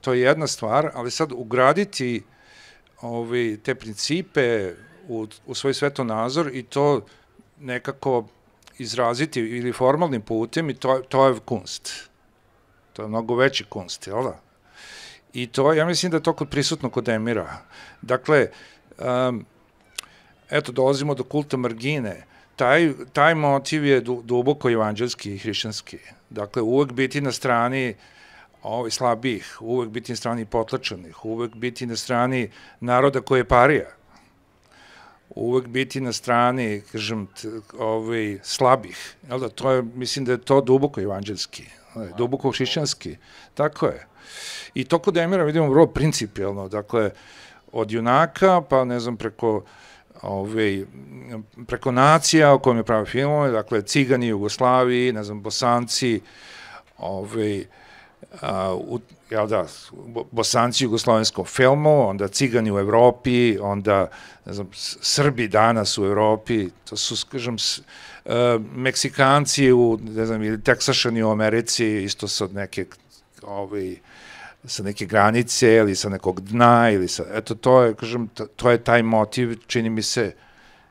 to je jedna stvar, ali sad ugraditi ovi, te principe u, u svoj svetonazor i to nekako izraziti ili formalnim putem i to, to je kunst. To je mnogo veći kunst, jel da? I to, ja mislim da je to kod prisutno kod Emira. Dakle, um, eto, dolazimo do kulta margine. Taj, taj motiv je du, duboko evanđelski i hrišćanski. Dakle, uvek biti na strani ovaj, slabih, uvek biti na strani potlačenih, uvek biti na strani naroda koji je parija uvek biti na strani, kažem, t, ovaj, slabih. Jel da, to je, mislim da je to duboko evanđelski, ovaj, duboko hrišćanski. Tako je. I to kod Emira vidimo vrlo principijalno, dakle, od junaka, pa ne znam, preko ovaj, preko nacija o kojem je pravi filmove, dakle, Cigani, Jugoslaviji, ne znam, Bosanci, ovaj, a, u, jel da, bosanci jugoslovenskom filmu, onda cigani u Evropi, onda, ne znam, Srbi danas u Evropi, to su, s, e, Meksikanci u, ne znam, ili Teksašani u Americi, isto sa neke, ovi, ovaj, sa neke granice ili sa nekog dna ili sa, eto, to je, kažem, to, je taj motiv, čini mi se,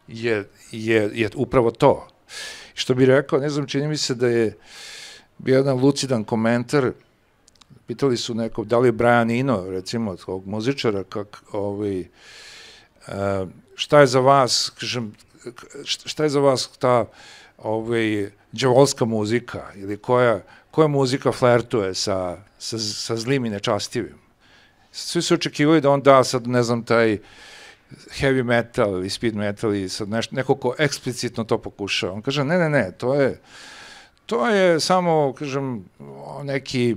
je, je, je upravo to. Što bih rekao, ne znam, čini mi se da je bio jedan lucidan komentar, pitali su neko, da li je Brian Eno, recimo, tog muzičara, kak, ovaj, e, šta je za vas, kažem, šta je za vas ta ovaj, džavolska muzika ili koja, koja muzika flertuje sa, sa, sa zlim i nečastivim? Svi su očekivali da on da sad, ne znam, taj heavy metal i speed metal i sad neš, neko ko eksplicitno to pokušava. On kaže, ne, ne, ne, to je, to je samo, kažem, neki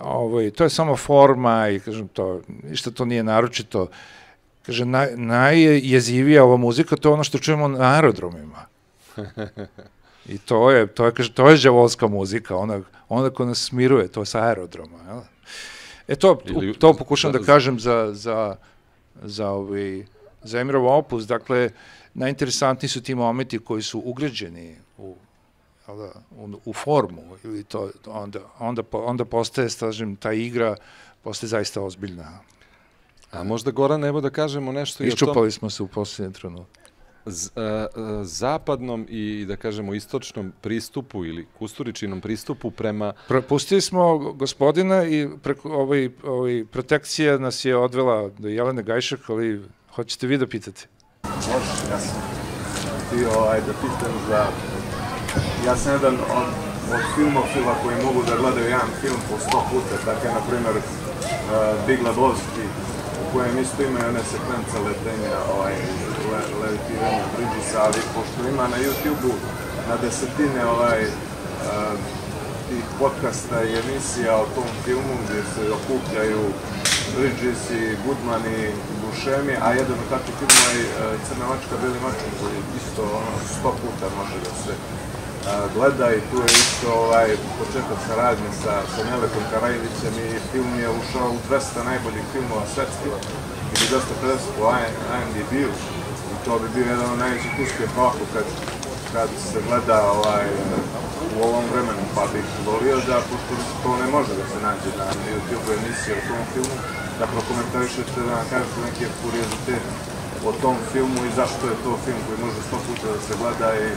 ovo, ovaj, to je samo forma i kažem to, ništa to nije naročito. Kaže, naj, najjezivija ova muzika, to je ono što čujemo na aerodromima. I to je, to je, kaže, to je džavolska muzika, ona, ona ko nas smiruje, to je sa aerodroma, jel? E to, Ili, to pokušam da, da, da kažem za, za, za, ovaj, za Emirov opus, dakle, najinteresantniji su ti momenti koji su ugrađeni da, u, u formu ili to onda onda onda postaje stažem ta igra postaje zaista ozbiljna. A možda Goran evo da kažemo nešto i Iščupali o tom... smo se u poslednjem trenutku. Z, a, e, a, e, zapadnom i da kažemo istočnom pristupu ili kusturičinom pristupu prema Propustili smo gospodina i preko ovaj ovaj protekcija nas je odvela do Jelene Gajšak, ali hoćete vi da pitate? Može, ja sam. Ti ovaj da pitam za ja sam jedan od, od filmofila koji mogu da gledaju jedan film po sto puta, tako je, na primer, uh, Big Lebowski, u kojem isto ima one sekvence letenja, ovaj, le, levitiranja Bridgesa, ali pošto ima na YouTube-u na desetine ovaj, uh, tih podcasta i emisija o tom filmu gdje se okupljaju Bridges i Goodman i Bušemi, a jedan od takvih filmova je uh, Crna mačka, Beli mačka koji isto ono, sto puta može da se gleda i tu je isto ovaj, početak saradnje sa, sa Nelekom Karajevićem i film je ušao u 200 najboljih filmova i dosta 250 u IMDb-u i to bi bio jedan od najvećih uspjeh ovako kad, kad se gleda ovaj, u ovom vremenu, pa bih volio da, pošto to ne može da se nađe na YouTube emisije o tom filmu, da prokomentarišete, da nam kažete neke kuriozitete o tom filmu i zašto je to film koji može sto puta da se gleda i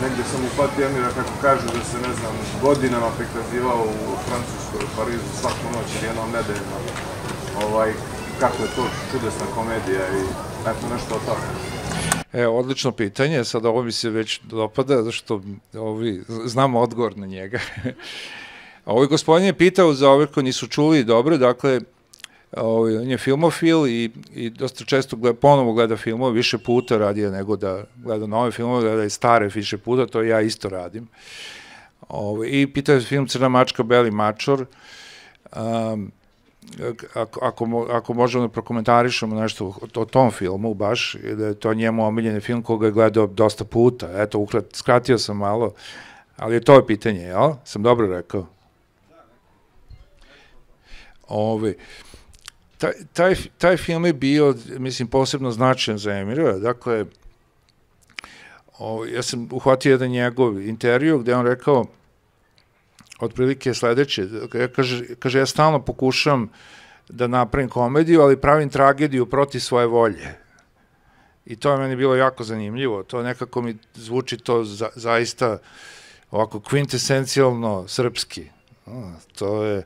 negde sam uhvatio Emira kako kažu, da se, ne znam, godinama prikazivao u Francuskoj, u Parizu, svaku noć ili jednom nedeljima. Ovaj, kako je to čudesna komedija i eto nešto o tome. E, odlično pitanje, sad ovo mi se već dopada, zašto ovi, znamo odgovor na njega. *laughs* je ovaj gospodin je pitao za ove koji nisu čuli dobro, dakle, ovaj, on je filmofil i, i dosta često gleda, ponovo gleda filmove, više puta radi nego da gleda nove filmove, gleda i stare više puta, to ja isto radim. Ovaj, I pitao je film Crna mačka, Beli mačor, um, ako, ako, ako možemo da prokomentarišemo nešto o, o tom filmu baš, da je to njemu omiljeni film koga je gledao dosta puta. Eto, ukrat, skratio sam malo, ali to je pitanje, jel? Sam dobro rekao? ovaj, taj, taj, taj film je bio, mislim, posebno značajan za Emirova. Dakle, o, ja sam uhvatio jedan njegov intervju gde on rekao otprilike sledeće, kaže, kaže ja stalno pokušam da napravim komediju, ali pravim tragediju proti svoje volje. I to je meni bilo jako zanimljivo. To nekako mi zvuči to za, zaista ovako kvintesencijalno srpski. A, to je,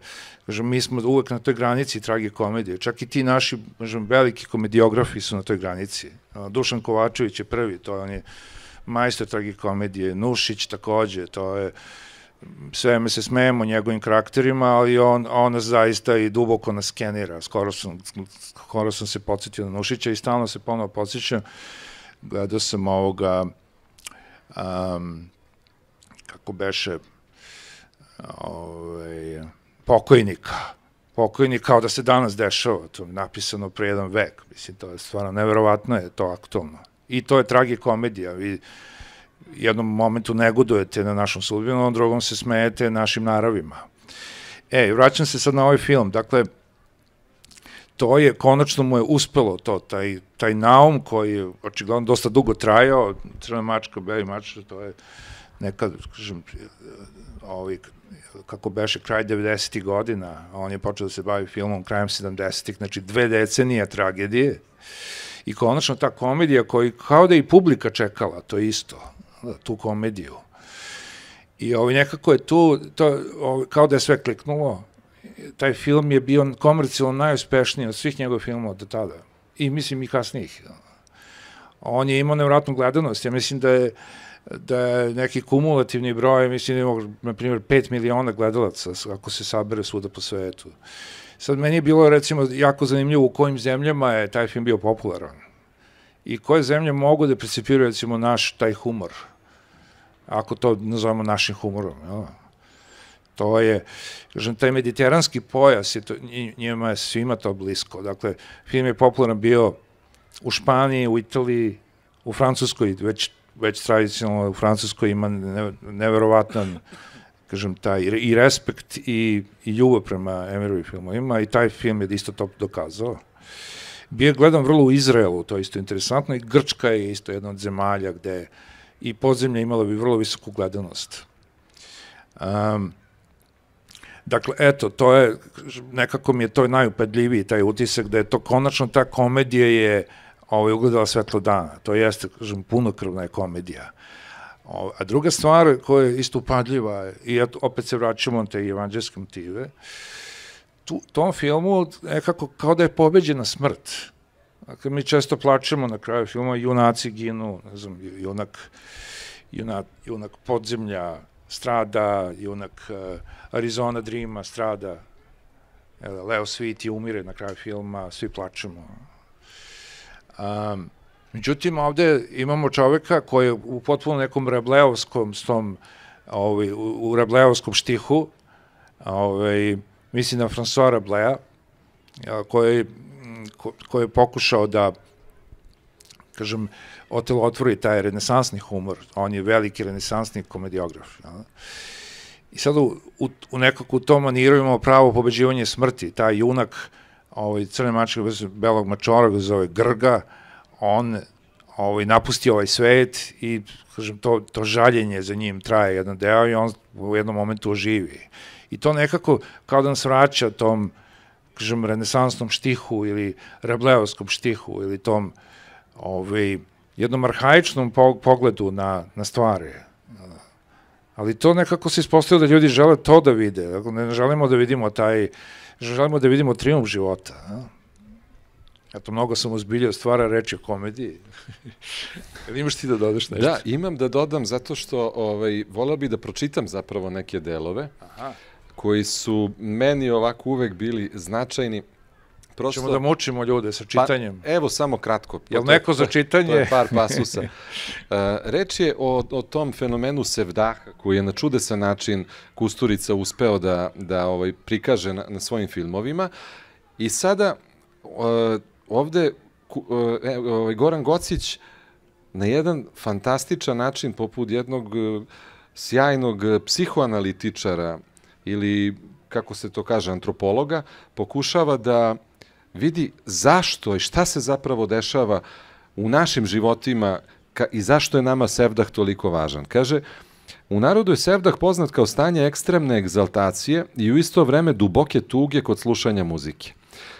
kažem, mi smo uvek na toj granici tragi komedije. Čak i ti naši, kažem, veliki komediografi su na toj granici. Dušan Kovačević je prvi, to on je majstor komedije. Nušić takođe, to je sve me se smejemo njegovim karakterima, ali on, on nas zaista i duboko nas skenira. Skoro sam, skoro sam se podsjetio na Nušića i stalno se ponovo podsjećam. Gledao sam ovoga, um, kako beše, ovaj, pokojnika. Pokojnik kao da se danas dešava, to je napisano pre jedan vek. Mislim, to je stvarno neverovatno je to aktualno. I to je tragikomedija. Vi jednom momentu negodujete na našom sudbinu, a drugom se smejete našim naravima. E, vraćam se sad na ovaj film. Dakle, to je, konačno mu je uspelo to, taj, taj naum koji je očigledno dosta dugo trajao, Crna mačka, Beli mačka, to je nekad, kažem, ovaj, kako beše, kraj 90. godina, a on je počeo da se bavi filmom krajem 70. znači dve decenije tragedije. I konačno ta komedija koji kao da i publika čekala, to isto, tu komediju. I ovaj, nekako je tu, to, ovo, kao da je sve kliknulo, taj film je bio komercijalno najuspešniji od svih njegovih filmova do tada. I mislim i kasnijih. On je imao nevratnu gledanost. Ja mislim da je da je neki kumulativni broj, mislim da imamo, na primjer, 5 miliona gledalaca, ako se sabere svuda po svetu. Sad, meni je bilo, recimo, jako zanimljivo u kojim zemljama je taj film bio popularan i koje zemlje mogu da precipiraju, recimo, naš taj humor, ako to nazovemo našim humorom, jel? To je, kažem, taj mediteranski pojas, je to, njima je svima to blisko. Dakle, film je popularan bio u Španiji, u Italiji, u Francuskoj, već već tradicionalno u Francuskoj ima neverovatan kažem, taj i respekt i, i ljubav prema Emirovi filmovima i taj film je isto to dokazao. Bio gledam vrlo u Izraelu, to je isto interesantno, i Grčka je isto jedna od zemalja gde i podzemlje imala bi vrlo visoku gledanost. Um, dakle, eto, to je, nekako mi je to najupadljiviji taj utisak, da je to konačno ta komedija je uh, ovaj, ugledala svetlo dana. To jeste, kažem, punokrvna je komedija. O, a druga stvar koja je isto upadljiva, i eto, opet se vraćamo na te evanđelske motive, tu, tom filmu nekako kao da je pobeđena smrt. Dakle, mi često plačemo na kraju filma, junaci ginu, ne znam, junak, junak, junak podzemlja strada, junak uh, Arizona Dreama strada, Leo Sviti umire na kraju filma, svi plačemo, Um, međutim, ovde imamo čoveka koji je u potpuno nekom rebleovskom, s tom, ovaj, u, u rebleovskom štihu, ovaj, mislim na François Reblea, koji, ko, koji je pokušao da kažem, Otelo otvori taj renesansni humor, on je veliki renesansni komediograf. Ja. I sad u, u, u nekako u tom maniru imamo pravo pobeđivanje smrti, taj junak uh, ovaj, crne mačke, belog mačora ga zove Grga, on ovaj, napusti ovaj svet i kažem, to, to žaljenje za njim traje jedan deo i on u jednom momentu oživi. I to nekako kao da nas vraća tom kažem, renesansnom štihu ili rebleovskom štihu ili tom ovaj, jednom arhaičnom pogledu na, na stvari. Ali to nekako se ispostavio da ljudi žele to da vide. Dakle, ne želimo da vidimo taj želimo da vidimo triumf života. A? Eto, mnogo sam uzbiljio stvara reči o komediji. Ili *laughs* imaš ti da dodaš nešto? Da, imam da dodam zato što ovaj, volao bi da pročitam zapravo neke delove Aha. koji su meni ovako uvek bili značajni. Prosto, ćemo da mučimo ljude sa pa, čitanjem. Pa, evo samo kratko. Jel to, neko za čitanje? To je par pasusa. Uh, *laughs* reč je o, o tom fenomenu sevdaha koji je na čudesan način Kusturica uspeo da, da ovaj, prikaže na, na svojim filmovima. I sada uh, ovde uh, ovaj, Goran Gocić na jedan fantastičan način poput jednog sjajnog psihoanalitičara ili kako se to kaže, antropologa, pokušava da vidi zašto i šta se zapravo dešava u našim životima i zašto je nama sevdah toliko važan. Kaže, u narodu je sevdah poznat kao stanje ekstremne egzaltacije i u isto vreme duboke tuge kod slušanja muzike.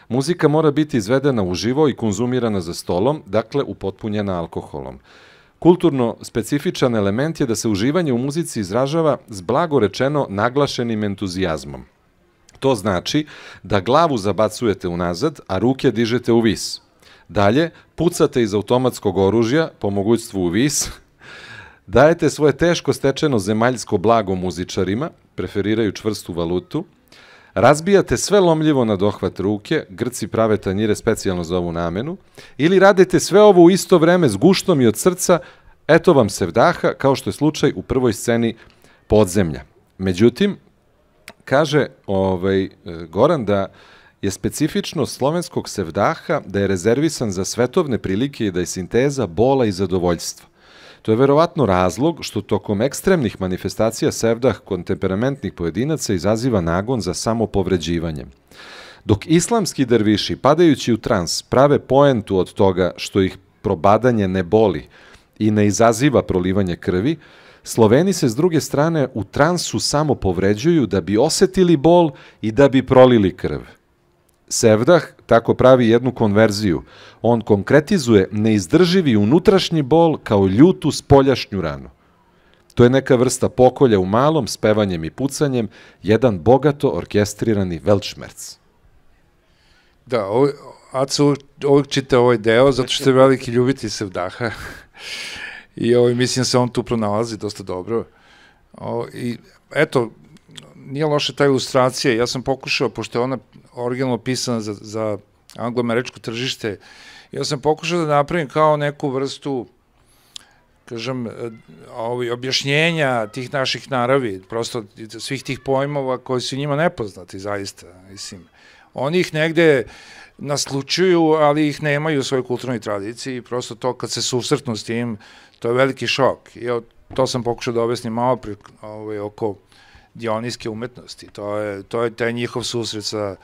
Muzika mora biti izvedena uživo i konzumirana za stolom, dakle upotpunjena alkoholom. Kulturno specifičan element je da se uživanje u muzici izražava s blago rečeno naglašenim entuzijazmom. To znači da glavu zabacujete unazad, a ruke dižete u vis. Dalje, pucate iz automatskog oružja, po mogućstvu u vis, *laughs* dajete svoje teško stečeno zemaljsko blago muzičarima, preferiraju čvrstu valutu, Razbijate sve lomljivo na dohvat ruke, Grci prave tanjire specijalno za ovu namenu, ili radite sve ovo u isto vreme s guštom i od srca, eto vam sevdaha, kao što je slučaj u prvoj sceni podzemlja. Međutim, Kaže ovaj, e, Goran da je specifičnost slovenskog sevdaha da je rezervisan za svetovne prilike i da je sinteza bola i zadovoljstva. To je verovatno razlog što tokom ekstremnih manifestacija sevdah kod temperamentnih pojedinaca izaziva nagon za samopovređivanjem. Dok islamski derviši, padajući u trans, prave poentu od toga što ih probadanje ne boli i ne izaziva prolivanje krvi, Sloveni se s druge strane u transu samo povređuju da bi osetili bol i da bi prolili krv. Sevdah tako pravi jednu konverziju. On konkretizuje neizdrživi unutrašnji bol kao ljutu spoljašnju ranu. To je neka vrsta pokolja u malom, s pevanjem i pucanjem, jedan bogato orkestrirani velčmerc. Da, ovo, Acu, uvek čita ovaj deo, zato što je veliki ljubiti Sevdaha. I ovaj, mislim da se on tu pronalazi dosta dobro. O, I eto, nije loše ta ilustracija. Ja sam pokušao, pošto je ona originalno pisana za, za anglomerečko tržište, ja sam pokušao da napravim kao neku vrstu kažem, ovaj, objašnjenja tih naših naravi, prosto svih tih pojmova koji su njima nepoznati, zaista, mislim. Oni ih negde naslučuju, ali ih nemaju u svojoj kulturnoj tradiciji, prosto to kad se susretnu s tim, uh, To je veliki šok. I to sam pokušao da objasnim malo pri, ovaj, oko dionijske umetnosti. To je, to je taj njihov susret sa,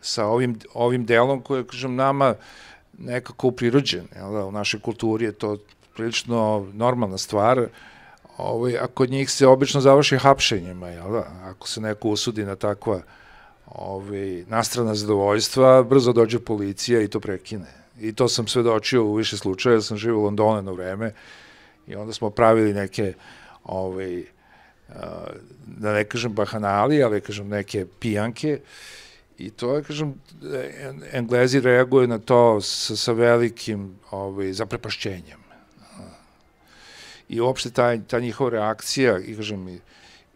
sa ovim, ovim delom koji je, kažem, nama nekako uprirođen. Jel da? U našoj kulturi je to prilično normalna stvar, ovaj, a kod njih se obično završi hapšenjima, jel da? Ako se neko usudi na takva ovaj, nastrana zadovoljstva, brzo dođe policija i to prekine. I to sam svedočio u više slučaja, ja sam živio u Londonu jedno vreme, I onda smo pravili neke, ovaj, eh, da ne kažem bahanali, ali da kažem neke pijanke. I to je, kažem, eh, Englezi reaguju na to sa, sa velikim ovaj, zaprepašćenjem. I uopšte ta, ta njihova reakcija, i kažem, i,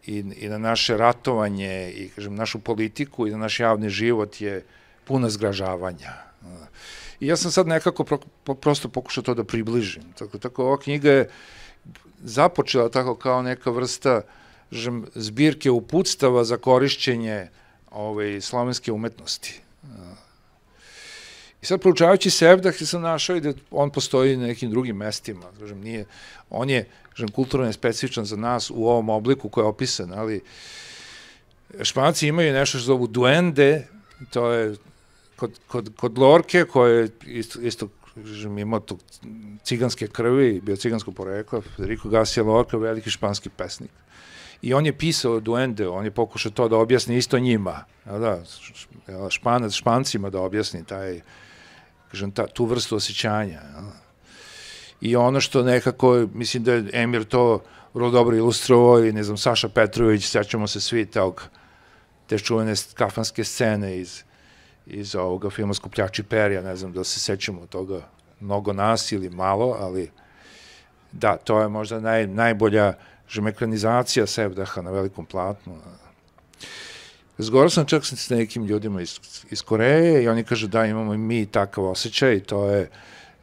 i, i na naše ratovanje, i kažem, našu politiku, i na naš javni život je puna zgražavanja. Znači, I ja sam sad nekako pro, pro, prosto pokušao to da približim. Tako, tako ova knjiga je započela tako kao neka vrsta žem, zbirke uputstava za korišćenje ovaj, slovenske umetnosti. I sad proučavajući Sevdah sam našao i da on postoji na nekim drugim mestima. Žem, nije, on je kažem, kulturno specifičan za nas u ovom obliku koji je opisan, ali Španci imaju nešto što zovu duende, to je kod, kod, kod Lorke, koja je isto, isto kažem, imao tu ciganske krvi, bio cigansko poreklo, Federico Garcia Lorca, veliki španski pesnik. I on je pisao Duende, on je pokušao to da objasni isto njima, da, španac špancima da objasni taj, kažem, ta, tu vrstu osjećanja. Jel? Da. I ono što nekako, mislim da je Emir to vrlo dobro ilustrovao i ne znam, Saša Petrović, sećamo se svi tog, te čuvene kafanske scene iz iz ovoga filma Skupljači perja, ne znam da se sećamo toga mnogo nas ili malo, ali da, to je možda naj, najbolja žemekranizacija Sevdaha na velikom platnu. Razgovarao sam čak s nekim ljudima iz, iz Koreje i oni kažu da imamo i mi takav osjećaj, to je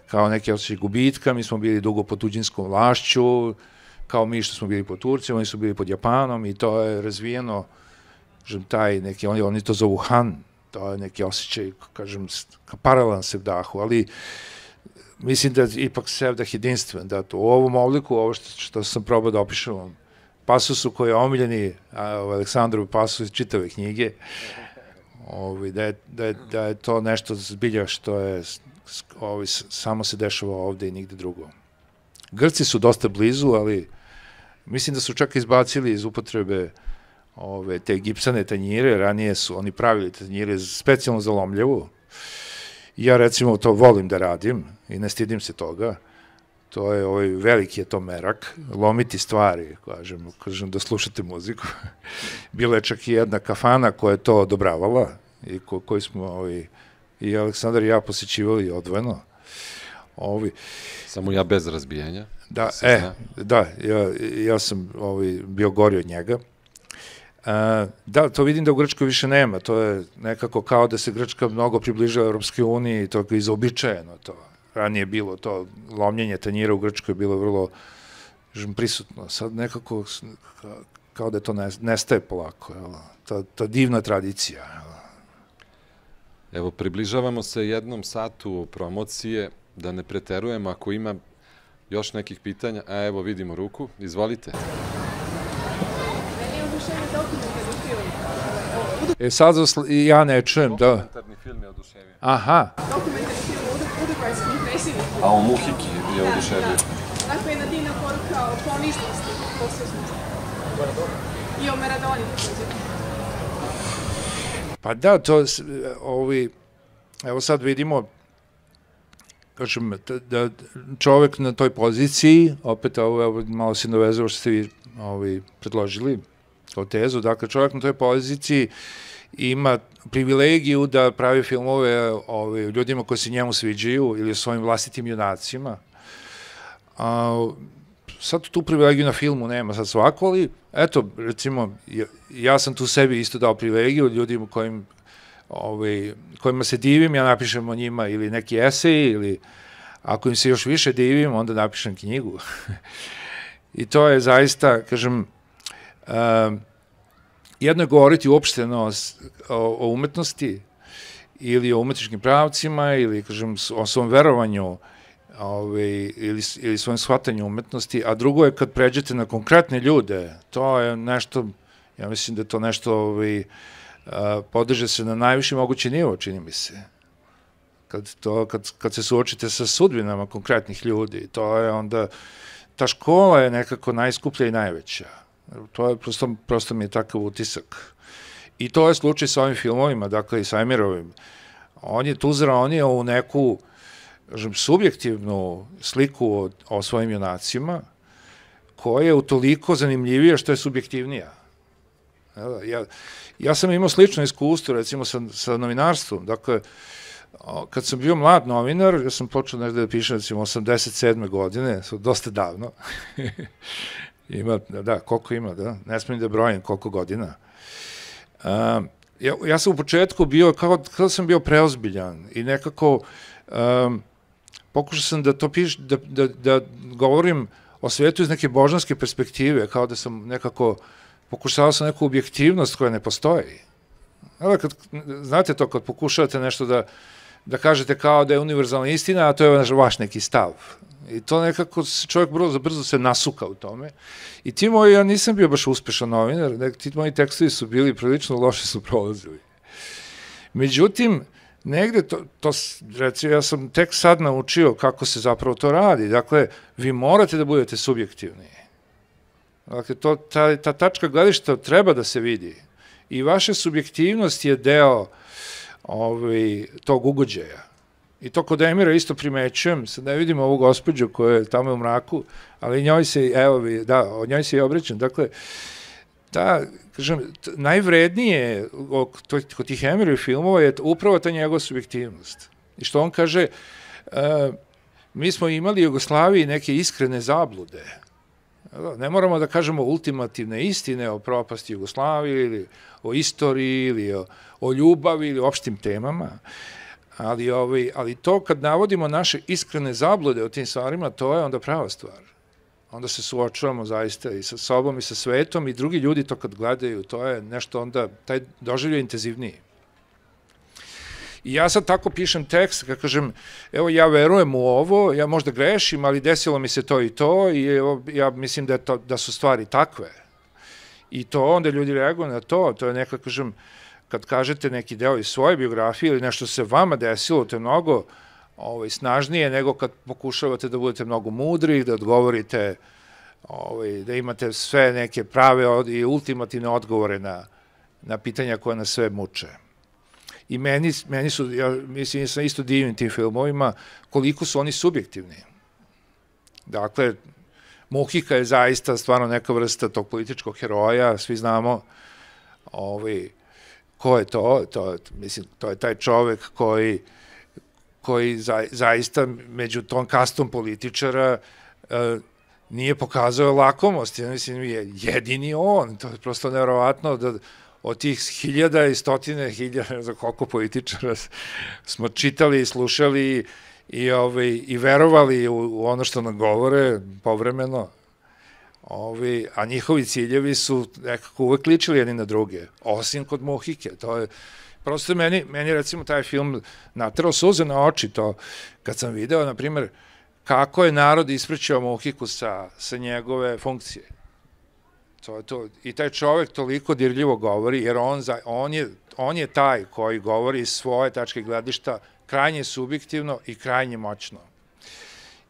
kao neki osjećaj gubitka, mi smo bili dugo pod tuđinskom vlašću, kao mi što smo bili pod Turcijom, oni su bili pod Japanom i to je razvijeno, žem taj neki, oni, oni to zovu Han, to je neki osjećaj, kažem, paralelan se vdahu, ali mislim da ipak sevdah jedinstven, da to u ovom obliku, ovo što, što sam probao da opišem vam, pasusu koji je omiljeni ovaj, Aleksandru iz čitave knjige, ovaj, da, je, da, je, da je to nešto zbilja što je ovi, ovaj, samo se dešava ovde i nigde drugo. Grci su dosta blizu, ali mislim da su čak izbacili iz upotrebe uh, ove, te gipsane tanjire, ranije su oni pravili tanjire specijalno za lomljevu. Ja recimo to volim da radim i ne stidim se toga. To je ovaj veliki je to merak, lomiti stvari, kažem, kažem da slušate muziku. *laughs* Bila je čak i jedna kafana koja je to odobravala i ko, koji smo ovaj, i Aleksandar i ja posjećivali odvojeno. Ovi, Samo ja bez razbijanja. Da, e, zna. da, ja, ja sam ovaj, bio gori od njega da, to vidim da u Grčkoj više nema, to je nekako kao da se Grčka mnogo približila Europske unije i to je izobičajeno to. Ranije bilo to, lomljenje tanjira u Grčkoj je bilo vrlo prisutno. Sad nekako kao da to nestaje polako, jel? Ta, ta divna tradicija. Evo, približavamo se jednom satu promocije, da ne preterujemo ako ima još nekih pitanja. A evo, vidimo ruku, izvolite. Izvolite. E sad i ja ne čujem, da. Dokumentarni film je oduševio. Aha. Dokumentarni film o Budapestnom A on Muhiki je oduševio. Da, dakle, da. Onako Dina divna poruka o ponižnosti poslušnosti. I o Maradoni Pa da, to ovi, evo sad vidimo, kažem, da čovek na toj poziciji, opet ovo, malo se dovezao što ste vi ovi, predložili, kao tezu. Dakle, čovjek na toj poziciji ima privilegiju da pravi filmove ove, ovaj, ljudima koji se njemu sviđaju ili svojim vlastitim junacima. A, sad tu privilegiju na filmu nema sad svako, ali eto, recimo, ja, ja sam tu sebi isto dao privilegiju ljudima kojim, ovaj, kojima se divim, ja napišem o njima ili neki esej ili ako im se još više divim, onda napišem knjigu. *laughs* I to je zaista, kažem, Um, jedno je govoriti uopšteno o, o umetnosti ili o umetničkim pravcima ili, kažem, o svom verovanju ovaj, ili, ili svojem shvatanju umetnosti, a drugo je kad pređete na konkretne ljude, to je nešto, ja mislim da to nešto ovaj, e, podiže se na najviše moguće nivo, čini mi se. Kad, to, kad, kad se suočite sa sudbinama konkretnih ljudi, to je onda, ta škola je nekako najskuplja i najveća To je prosto, prosto mi je takav utisak. I to je slučaj sa ovim filmovima, dakle i sa Emirovim. On je on je u neku subjektivnu sliku o, o svojim junacima, koja je utoliko zanimljivija što je subjektivnija. Ja, ja sam imao slično iskustvo, recimo, sa, sa novinarstvom. Dakle, kad sam bio mlad novinar, ja sam počeo negde da pišem, recimo, 87. godine, dosta davno, *laughs* Ima, da, koliko ima, da? Ne smijem da brojim koliko godina. A, ja, ja sam u početku bio, kao, kao da sam bio preozbiljan i nekako um, pokušao sam da to piš, da, da, da govorim o svetu iz neke božanske perspektive, kao da sam nekako, pokušao sam neku objektivnost koja ne postoji. Ali kad, znate to, kad pokušavate nešto da, uh, da kažete kao da je univerzalna istina, a to je vaš neki stav. I to nekako se čovjek brzo, brzo se nasuka u tome. I ti moji, ja nisam bio baš uspešan novinar, nek, ti moji tekstovi su bili prilično loše su prolazili. Međutim, negde to, to reci, ja sam tek sad naučio kako se zapravo to radi. Dakle, vi morate da budete subjektivni. Dakle, to, ta, ta tačka gledišta treba da se vidi. I vaša subjektivnost je deo uh, ovaj, tog ugođaja. I to kod Emira isto primećujem, sad ne vidim ovu gospođu koja je tamo u mraku, ali njoj se, evo, da, o njoj se i obrećam. Dakle, ta, kažem, najvrednije kod tih Emirovih filmova je upravo ta njegova subjektivnost. I što on kaže, uh, mi smo imali u Jugoslaviji neke iskrene zablude. Ne moramo da kažemo ultimativne istine o propasti Jugoslavije ili o istoriji ili o, o ljubavi ili opštim temama, ali, ovaj, ali to kad navodimo naše iskrene zablude o tim stvarima, to je onda prava stvar. Onda se suočavamo zaista i sa sobom i sa svetom i drugi ljudi to kad gledaju, to je nešto onda, taj doživljaj intenzivniji. I ja sad tako pišem tekst, kad kažem, evo ja verujem u ovo, ja možda grešim, ali desilo mi se to i to i evo, ja mislim da, to, da su stvari takve. I to onda ljudi reaguju na to, to je neka, kažem, uh, kad kažete neki deo iz svoje biografije ili nešto se vama desilo, to je mnogo ovaj, snažnije nego kad pokušavate da budete mnogo mudri, da odgovorite, ovaj, da imate sve neke prave i ultimativne odgovore na, na pitanja koja nas sve muče. I meni, meni su, ja mislim, nisam isto divim tim filmovima, koliko su oni subjektivni. Dakle, Muhika je zaista stvarno neka vrsta tog političkog heroja, svi znamo, ovaj, ko je to, to, mislim, to je taj čovek koji, koji za, zaista među tom kastom političara e, nije pokazao lakomost, ja mislim, je jedini on, to je prosto nevjerovatno da od tih hiljada i stotine hiljada, za koliko političara smo čitali i slušali i, i, ovaj, i verovali u, u ono što nam govore povremeno, Ovi, a njihovi ciljevi su nekako uvek ličili jedni na druge, osim kod Mohike. To je, prosto meni, meni recimo taj film natrao suze na oči to, kad sam video, na primer, kako je narod ispričao Mohiku sa, sa njegove funkcije. To je to. I taj čovek toliko dirljivo govori, jer on, za, on, je, on je taj koji govori iz svoje tačke gledišta krajnje subjektivno i krajnje moćno.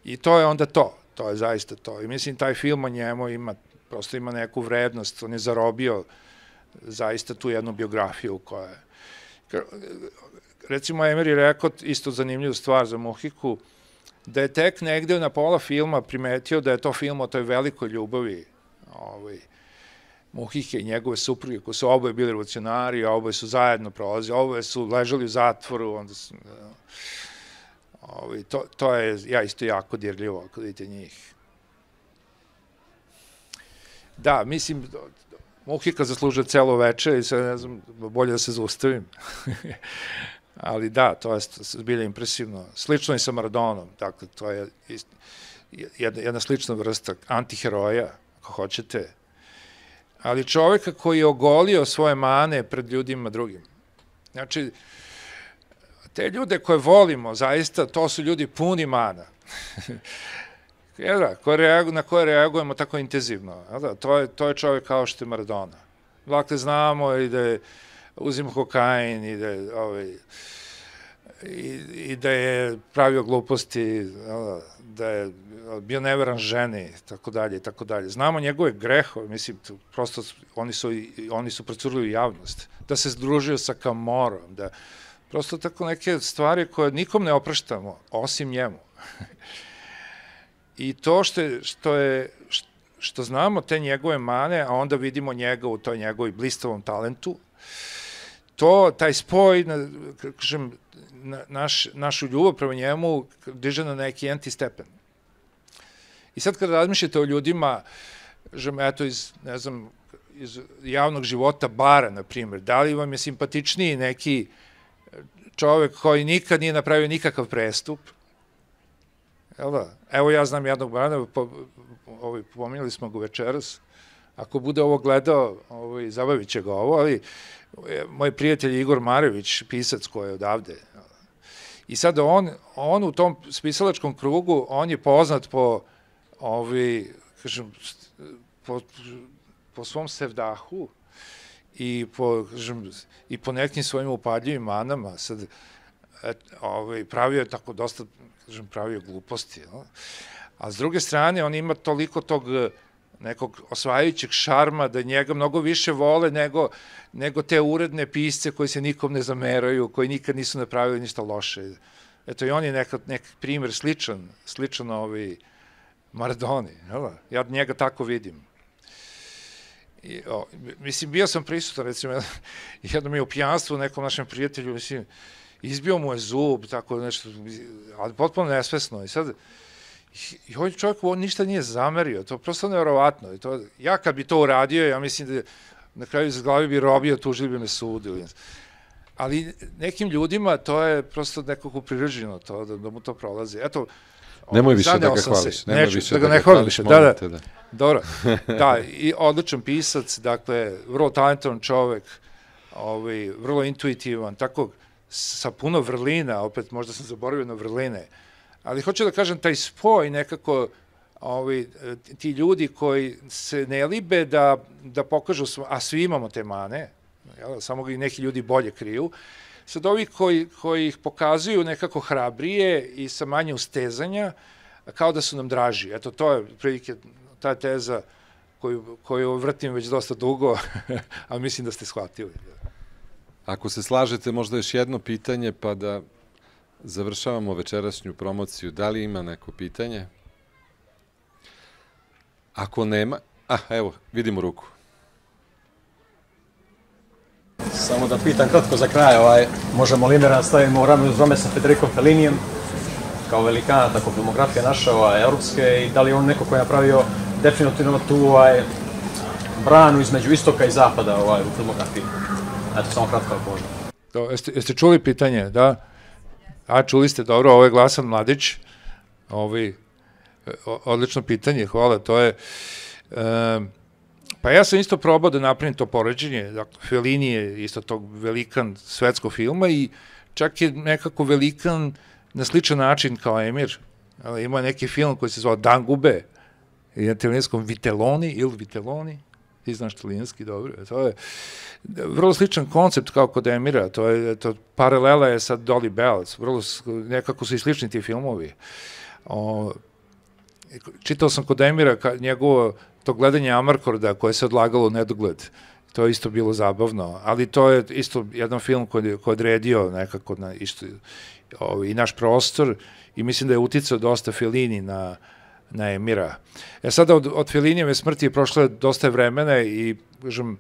I to je onda to to je zaista to. I mislim, taj film o njemu ima, prosto ima neku vrednost, on je zarobio zaista tu jednu biografiju koja je. Recimo, Emer je rekao isto zanimljivu stvar za Muhiku, da je tek negde na pola filma primetio da je to film o toj velikoj ljubavi ovaj, Muhike i njegove supruge, koji su oboje bili revolucionari, oboje su zajedno prolazili, oboje su ležali u zatvoru, onda su... Uh, Ovi, ovaj, to, to je, ja isto jako dirljivo ako vidite njih. Da, mislim, Muhika zaslužuje celo veče i sad ne znam, bolje da se zaustavim. *laughs* Ali da, to je bilo impresivno. Slično i sa Maradonom, dakle, to je ist, jedna, jedna slična vrsta antiheroja, ako hoćete. Ali čoveka koji je ogolio svoje mane pred ljudima drugim. Znači, te ljude koje volimo, zaista, to su ljudi puni mana. *laughs* Jel da, na koje reagujemo tako intenzivno. Da, to je, to je čovjek kao što je Maradona. Dakle, znamo i da je, uzim kokain i da je, ovaj, i, i da je pravio gluposti, da, da je bio neveran ženi, tako dalje, tako dalje. Znamo njegove greho, mislim, prosto oni su, oni su procurili javnost. Da se združio sa Kamorom, da, prosto tako neke stvari koje nikom ne opraštamo, osim njemu. I to što je, što je što znamo te njegove mane, a onda vidimo njega u toj njegovi blistavom talentu, to, taj spoj, na, kažem, na, naš, našu ljubav prema njemu diže na neki antistepen. stepen. I sad kad razmišljate o ljudima, kažem, eto, iz, ne znam, iz javnog života bara, na primjer, da li vam je simpatičniji neki čovek koji nikad nije napravio nikakav prestup, Jel da? Evo ja znam jednog bana, po, ovaj, pominjali smo ga večeras, ako bude ovo gledao, ovaj, zabavit će ga ovo, ali e, moj prijatelj Igor Marević, pisac koji je odavde, da? I sad on, on u tom spisalačkom krugu, on je poznat po, ovi, ovaj, kažem, po, po svom sevdahu, i po, kažem, i po nekim svojim upadljivim manama, sad, et, ovaj, pravio je tako dosta, kažem, pravio gluposti, no? a s druge strane, on ima toliko tog eh, nekog osvajajućeg šarma, da njega mnogo više vole nego, nego te uredne pisce koji se nikom ne zameraju, koji nikad nisu napravili ništa loše. Eto, i on je neka, nek primer sličan, sličan ovi ovaj, Maradoni, jel? ja njega tako vidim. I, o, mislim, bio sam prisutan, recimo, *laughs* mi je u pijanstvu nekom našem prijatelju, mislim, izbio mu je zub, tako nešto, ali potpuno nesvesno. I sad, i ovaj čovjek on ništa nije zamerio, to je prosto nevjerovatno. I to, ja kad bi to uradio, ja mislim da na kraju iz glavi bi robio, tužili bi me Ili. Ali nekim ljudima to je prosto nekako priraženo, to, da, da mu to prolazi. Eto, Nemoj više da ga hvališ. Nemoj neću, više da, da ga ne hvalim Da, da. Te, da. Dobro. *laughs* Da, i odličan pisac, dakle, vrlo talentovan čovek, ovaj, vrlo intuitivan, tako sa puno vrlina, opet možda sam zaboravio na vrline, ali hoću da kažem taj spoj nekako ovaj, ti ljudi koji se ne libe da, da pokažu, a svi imamo te mane, jel, samo i neki ljudi bolje kriju, Sad ovi koji, koji ih pokazuju nekako hrabrije i sa manje ustezanja, kao da su nam draži. Eto, to je prilike ta teza koju, koju vrtim već dosta dugo, *laughs* a mislim da ste shvatili. Ako se slažete, možda još jedno pitanje, pa da završavamo večerašnju promociju. Da li ima neko pitanje? Ako nema, a evo, vidimo ruku. Samo da pitam kratko za kraj, ovaj, možemo li da stavimo rame uz zrome sa Federico Felinijem, kao velikana, tako filmografija naša, ovaj, europske, i da li je on neko koji je napravio definitivno tu ovaj, branu između istoka i zapada ovaj, u filmografiji. Eto, samo kratko ako možda. To, jeste, jeste čuli pitanje, da? A, čuli ste, dobro, ovo ovaj je glasan mladić. Ovi, e, odlično pitanje, hvala, to je... Um, Pa ja sam isto probao da napravim to poređenje, dakle, Fellini je isto tog velikan svetskog filma i čak je nekako velikan na sličan način kao Emir, ali ima neki film koji se zvao Dangube, ili na italijanskom Viteloni, ili Viteloni, ti znaš italijanski, dobro, to je vrlo sličan koncept kao kod Emira, to je, to paralela je sa Dolly Bells, vrlo, nekako su i slični ti filmovi. O, čitao sam kod Emira ka, njegovo to gledanje Amarkorda koje se odlagalo u nedogled. To je isto bilo zabavno, ali to je isto jedan film koji je odredio nekako na, isto, ovaj, i naš prostor i mislim da je uticao dosta Fellini na, na Emira. E sada od, od Fellinijeve smrti je prošlo dosta vremena i, kažem,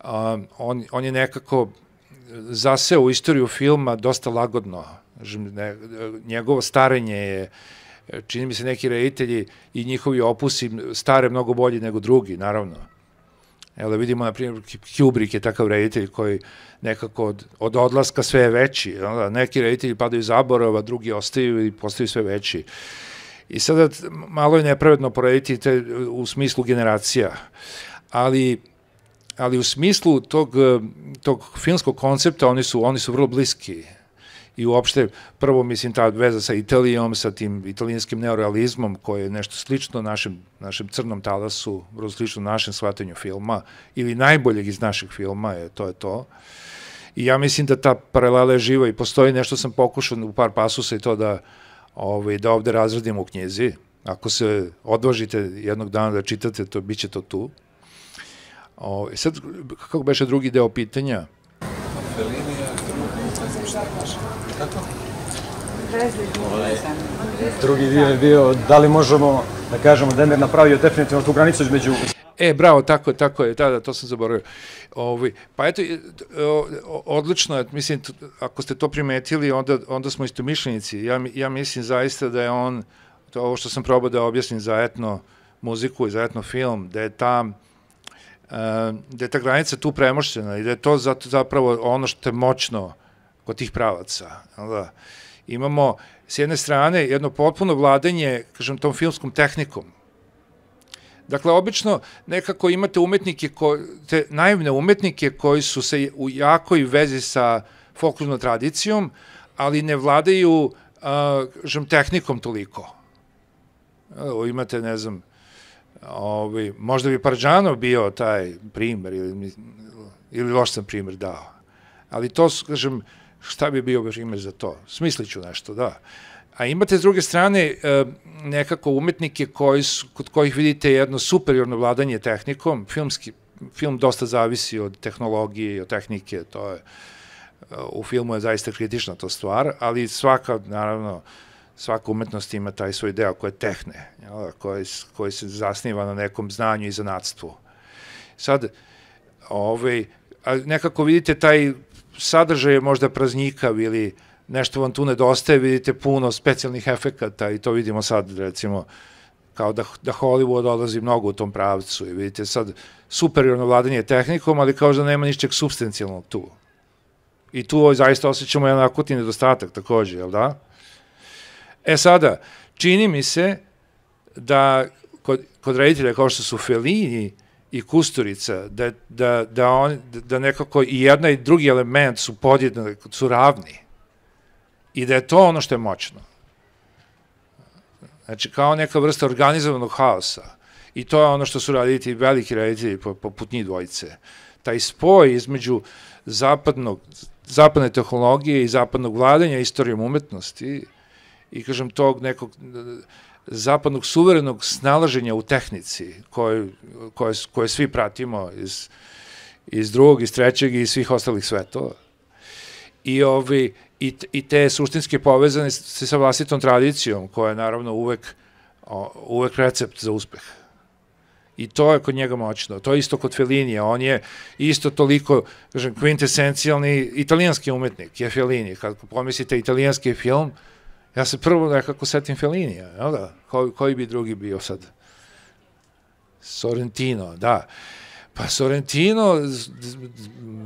a, um, on, on je nekako zaseo u istoriju filma dosta lagodno. Kažem, ne, njegovo starenje je čini mi se neki reditelji i njihovi opusi stare mnogo bolji nego drugi, naravno. Evo da vidimo, na primjer, Kubrick je takav reditelj koji nekako od, od odlaska sve je veći. Onda neki reditelji padaju zaborava, drugi ostaju i postaju sve veći. I sada da malo je nepravedno porediti te, u smislu generacija, ali, ali u smislu tog, tog filmskog koncepta oni su, oni su vrlo bliski i uopšte, prvo mislim ta veza sa Italijom, sa tim italijanskim neorealizmom koji je nešto slično našem, našem crnom talasu, vrlo slično našem shvatanju filma ili najboljeg iz naših filma je to je to. I ja mislim da ta paralela je živa i postoji nešto sam pokušao u par pasusa i to da, ovaj, da ovde razradim u knjizi. Ako se odvažite jednog dana da čitate, to, bit će to tu. O, ovaj, sad, kako beše drugi deo pitanja? Drugi dio je bio da li možemo da kažemo da je napravio definitivno tu granicu između E, bravo, tako, tako je, da, da, to sam zaboravio. Ovi, pa eto, odlično, mislim, ako ste to primetili, onda, onda smo isto mišljenici. Ja, ja mislim zaista da je on, to, ovo što sam probao da objasnim za etno muziku i za etno film, da je ta, e, da je ta granica tu premoštena i da je to zapravo ono što je moćno kod tih pravaca. Da. Imamo s jedne strane jedno potpuno vladanje, kažem, tom filmskom tehnikom. Dakle, obično nekako imate umetnike, ko, te naivne umetnike koji su se u jakoj vezi sa folklornom tradicijom, ali ne vladaju, a, kažem, tehnikom toliko. Evo, imate, ne znam, ovaj, možda bi Parđano bio taj primer, ili, ili loš sam primer dao. Ali to su, kažem, šta bi bio ime za to? Smisliću nešto, da. A imate s druge strane e, nekako umetnike koji su, kod kojih vidite jedno superiorno vladanje tehnikom, filmski, film dosta zavisi od tehnologije i od tehnike, to je, e, u filmu je zaista kritična to stvar, ali svaka, naravno, svaka umetnost ima taj svoj deo koji je tehne, koji, koji se zasniva na nekom znanju i zanatstvu. Sad, ovaj, nekako vidite taj sadržaj je možda praznika ili nešto vam tu nedostaje, vidite puno specijalnih efekata i to vidimo sad recimo kao da, da Hollywood odlazi mnogo u tom pravcu i vidite sad superiorno vladanje tehnikom, ali kao da nema ničeg substancijalnog tu. I tu ovaj zaista osjećamo jedan akutni nedostatak takođe, jel da? E sada, čini mi se da kod, kod reditelja kao što su Fellini, i Kusturica, da, da, da, on, da nekako i jedna i drugi element su podjedno, su ravni. I da je to ono što je moćno. Znači, kao neka vrsta organizovanog haosa. I to je ono što su radili veliki reditelji, poput njih dvojice. Taj spoj između zapadnog, zapadne tehnologije i zapadnog vladanja istorijom umetnosti i, kažem, tog nekog zapadnog suverenog snalaženja u tehnici koje, koje, koje svi pratimo iz, iz drugog, iz trećeg i iz svih ostalih svetova. I, ovi, i, i te suštinske povezane se sa vlastitom tradicijom, koja je naravno uvek, uvek recept za uspeh. I to je kod njega moćno. To je isto kod Fellinija. On je isto toliko, kažem, kvintesencijalni italijanski umetnik je Fellini. Kad pomislite italijanski film, uh, Ja se prvo nekako setim Felinija, jel da? Ko, koji bi drugi bio sad? Sorrentino, da. Pa Sorrentino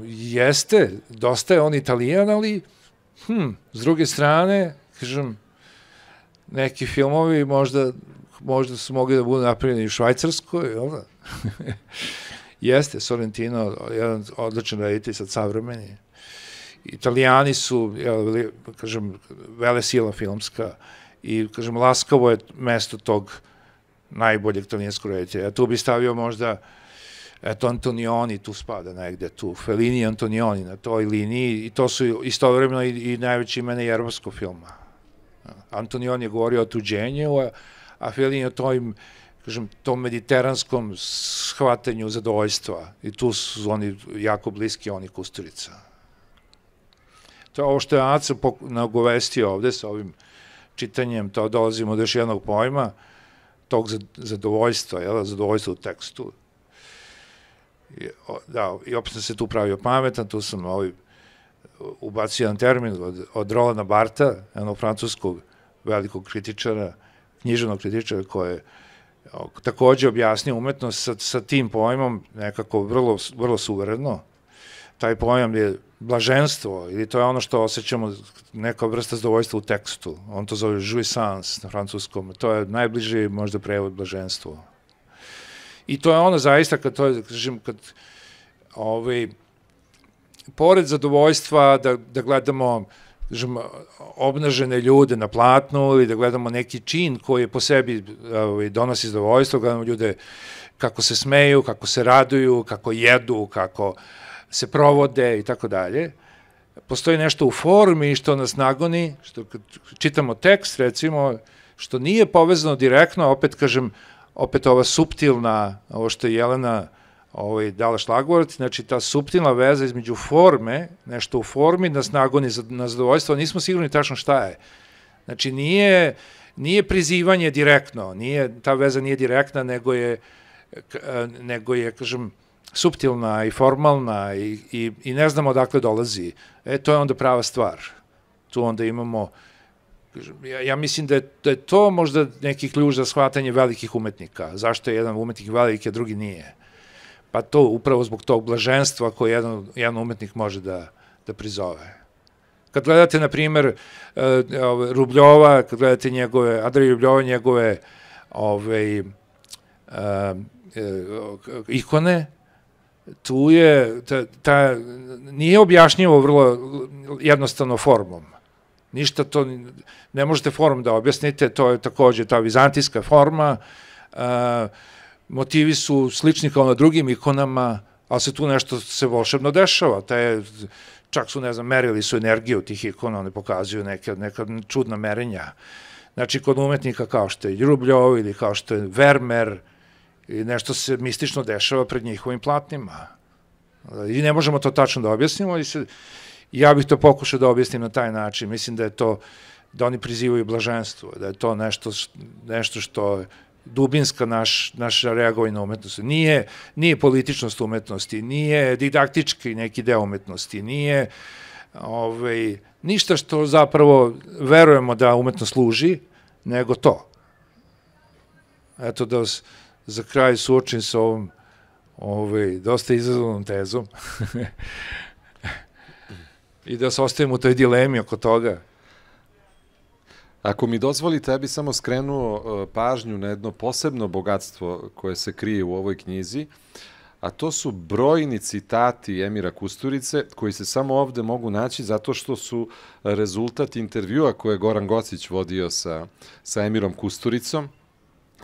jeste, dosta je on italijan, ali hm, s druge strane, kažem, neki filmovi možda, možda su mogli da budu napravljeni u Švajcarskoj, jel da? *laughs* jeste, Sorrentino, jedan odličan reditelj, sad savremeni. Italijani su, ja, kažem, vele sila filmska i, kažem, Laskavo je mesto tog najboljeg italijanskog reditelja. Ja tu bi stavio možda, eto, Antonioni tu spada negde, tu, Fellini i Antonioni na toj liniji i to su istovremeno i, i najveći imene jermovskog filma. Antonioni je govorio o tuđenju, a, a Fellini o tom, kažem, tom mediteranskom shvatanju zadovoljstva i tu su oni jako bliski, oni Kusturica. To ovo što je Aca nagovestio ovde sa ovim čitanjem, to dolazimo do još jednog pojma, tog zadovoljstva, jel, zadovoljstva u tekstu. I, o, da, i opet sam se tu pravio pametan, tu sam ovaj, ubacio jedan termin od, od Rolana Barta, jednog francuskog velikog kritičara, književnog kritičara koji takođe objasnio umetnost sa, sa tim pojmom nekako vrlo, vrlo suvereno, taj pojam je blaženstvo ili to je ono što osjećamo neka vrsta zadovoljstva u tekstu. On to zove jouissance na francuskom. To je najbliži možda prevod blaženstvo. I to je ono zaista kad to je, kažem, kad ovaj, pored zadovoljstva da, da gledamo kažem, obnažene ljude na platnu ili da gledamo neki čin koji je po sebi ovaj, donosi zadovoljstvo, gledamo ljude kako se smeju, kako se raduju, kako jedu, kako uh, se provode i tako dalje, postoji nešto u formi što nas nagoni, što kad čitamo tekst, recimo, što nije povezano direktno, opet kažem, opet ova subtilna, ovo što je Jelena ovaj, dala šlagvort, znači ta subtilna veza između forme, nešto u formi nas nagoni za, na zadovoljstvo, nismo sigurni tačno šta je. Znači nije, nije prizivanje direktno, nije, ta veza nije direktna, nego je, e, nego je, kažem, suptilna i formalna i, i, i ne znamo odakle dolazi, e, to je onda prava stvar. Tu onda imamo, ja, ja mislim da je, da je to možda neki ključ za shvatanje velikih umetnika. Zašto je jedan umetnik velik, a drugi nije? Pa to upravo zbog tog blaženstva koje jedan, jedan umetnik može da, da prizove. Kad gledate, na primer, e, Rubljova, kad gledate njegove, Andrej Rubljova, njegove ove, e, e ikone, tu je, ta, ta, nije objašnjivo vrlo jednostavno formom. Ništa to, ne možete formom da objasnite, to je takođe ta vizantijska forma, a, e, motivi su slični kao na drugim ikonama, ali se tu nešto se volšebno dešava, ta je, čak su, ne znam, merili su energiju tih ikona, one pokazuju neke, neka čudna merenja. Znači, kod umetnika kao što je Ljubljov ili kao što je Vermeer, i nešto se mistično dešava pred njihovim platnima. I ne možemo to tačno da objasnimo i se, ja bih to pokušao da objasnim na taj način. Mislim da je to, da oni prizivaju blaženstvo, da je to nešto, nešto što dubinska naš, naša reagovina umetnosti. Nije, nije političnost umetnosti, nije didaktički neki deo umetnosti, nije ovaj, ništa što zapravo verujemo da umetnost služi, nego to. Eto da za kraj suočim sa ovom ovaj, dosta izazovnom tezom *laughs* i da se ostavim u toj dilemi oko toga. Ako mi dozvolite, ja bih samo skrenuo eh, pažnju na jedno posebno bogatstvo koje se krije u ovoj knjizi, a to su brojni citati Emira Kusturice koji se samo ovde mogu naći zato što su rezultat intervjua koje je Goran Gocić vodio sa, sa Emirom Kusturicom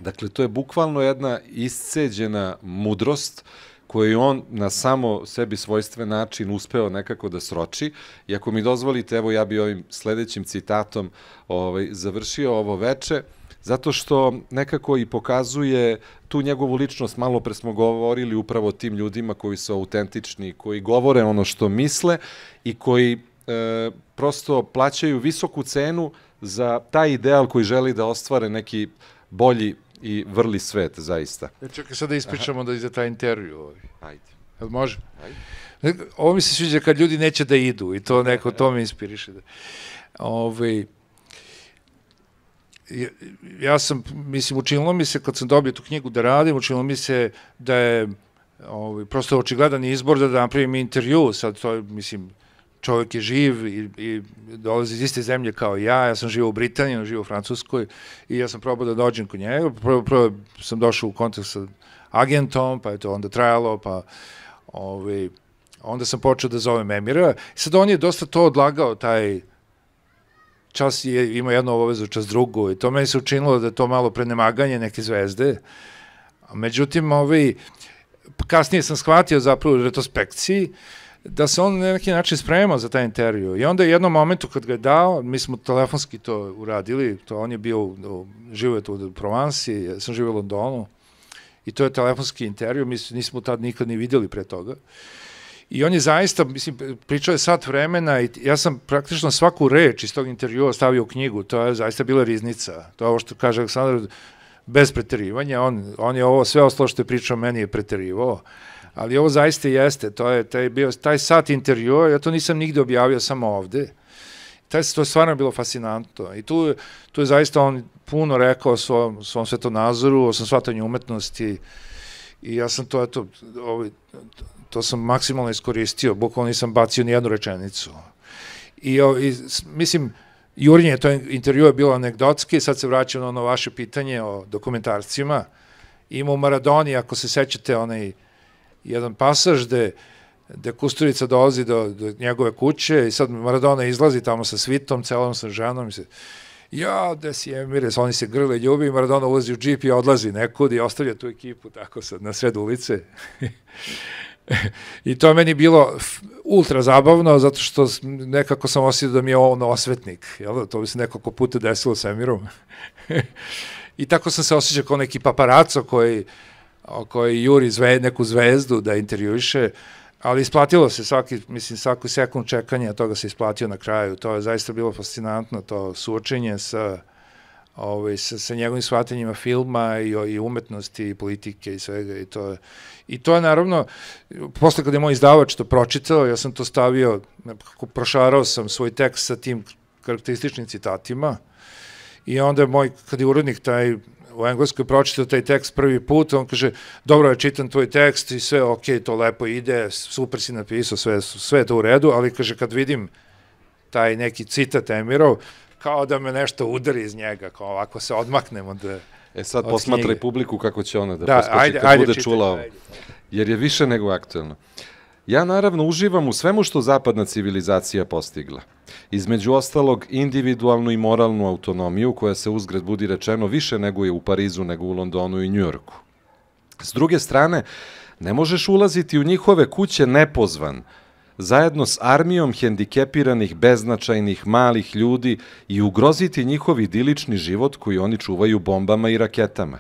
Dakle, to je bukvalno jedna isceđena mudrost koju on na samo sebi svojstven način uspeo nekako da sroči. I ako mi dozvolite, evo ja bi ovim sledećim citatom ovaj, završio ovo veče, zato što nekako i pokazuje tu njegovu ličnost, malo pre smo govorili upravo tim ljudima koji su autentični, koji govore ono što misle i koji e, prosto plaćaju visoku cenu za taj ideal koji želi da ostvare neki bolji i vrli svet, zaista. E, čekaj, sad da ispričamo Aha. da iza taj intervju. Ovaj. Ajde. Jel može? Ajde. E, ovo mi se sviđa kad ljudi neće da idu i to neko, to me inspiriše. Da. Ove, ja, ja sam, mislim, učinilo mi se, kad sam dobio tu knjigu da radim, učinilo mi se da je ovaj, prosto očigledan izbor da, da napravim intervju, sad to je, mislim, čovjek je živ i, i dolazi iz iste zemlje kao ja, ja sam živo u Britaniji, on u Francuskoj i ja sam probao da dođem kod njega, prvo, prvo sam došao u kontakt sa agentom, pa je to onda trajalo, pa ovaj, onda sam počeo da zovem Emira. Sad on je dosta to odlagao, taj čas je, ima jednu obavezu, čas drugu i to meni se učinilo da je to malo prenemaganje neke zvezde. Međutim, ovaj, kasnije sam shvatio zapravo u retrospekciji, uh, da se on na neki način spremao za taj intervju. I onda u jednom momentu kad ga je dao, mi smo telefonski to uradili, to on je bio, u, u, živo je tu u Provansi, ja sam živio u Londonu, i to je telefonski intervju, mi nismo tad nikad ni videli pre toga. I on je zaista, mislim, pričao je sat vremena i ja sam praktično svaku reč iz tog intervjua stavio u knjigu, to je zaista bila riznica. To je ovo što kaže Aleksandar, bez preterivanja, on, on je ovo sve ostalo što je pričao meni je preterivao ali ovo zaista jeste, to je taj, bio, taj sat intervjua, ja to nisam nigde objavio, samo ovde. Taj, to je stvarno bilo fascinantno i tu, tu je zaista on puno rekao o svom, svom svetonazoru, o svom shvatanju umetnosti i ja sam to, eto, ovaj, to sam maksimalno iskoristio, bukvalno nisam bacio ni jednu rečenicu. I, i mislim, Jurnje, to intervju je bilo anegdotski, sad se vraćam na ono vaše pitanje o dokumentarcima. Ima u Maradoni, ako se sećate, onaj jedan pasaž gde, gde Kusturica dolazi do, do njegove kuće i sad Maradona izlazi tamo sa svitom, celom sa ženom i se ja, da si Emires, oni se grle ljubi, Maradona ulazi u džip i odlazi nekud i ostavlja tu ekipu tako sad na sred ulice. *laughs* I to je meni bilo ultra zabavno, zato što nekako sam osjetio da mi je on osvetnik, jel? Da? to bi se nekoliko puta desilo sa Emirom. *laughs* I tako sam se osjećao kao neki paparaco koji koji juri zve, neku zvezdu da intervjuiše, ali isplatilo se svaki, mislim, svaku sekund čekanja toga se isplatio na kraju. To je zaista bilo fascinantno, to suočenje sa, ovaj, sa, sa njegovim shvatanjima filma i, i umetnosti i politike i svega. I to, I to je naravno, posle kada je moj izdavač to pročitao, ja sam to stavio, prošarao sam svoj tekst sa tim karakterističnim citatima i onda je moj, kada je urodnik taj u Engleskoj pročitao taj tekst prvi put, on kaže, dobro je, čitam tvoj tekst i sve, ok, to lepo ide, super si napisao, sve, sve je to u redu, ali kaže, kad vidim taj neki citat Emirov, kao da me nešto udari iz njega, kao ovako se odmaknem od E sad od posmatra knjige. publiku kako će ona da, da poskoči ajde, kad ajde, bude čitaj, čula ovo. Jer je više nego aktuelno. Ja naravno uživam u svemu što zapadna civilizacija postigla – Između ostalog, individualnu i moralnu autonomiju, koja se uzgred budi rečeno više nego je u Parizu nego u Londonu i Njujorku. S druge strane, ne možeš ulaziti u njihove kuće nepozvan, zajedno s armijom hendikepiranih, beznačajnih, malih ljudi i ugroziti njihov idilični život koji oni čuvaju bombama i raketama.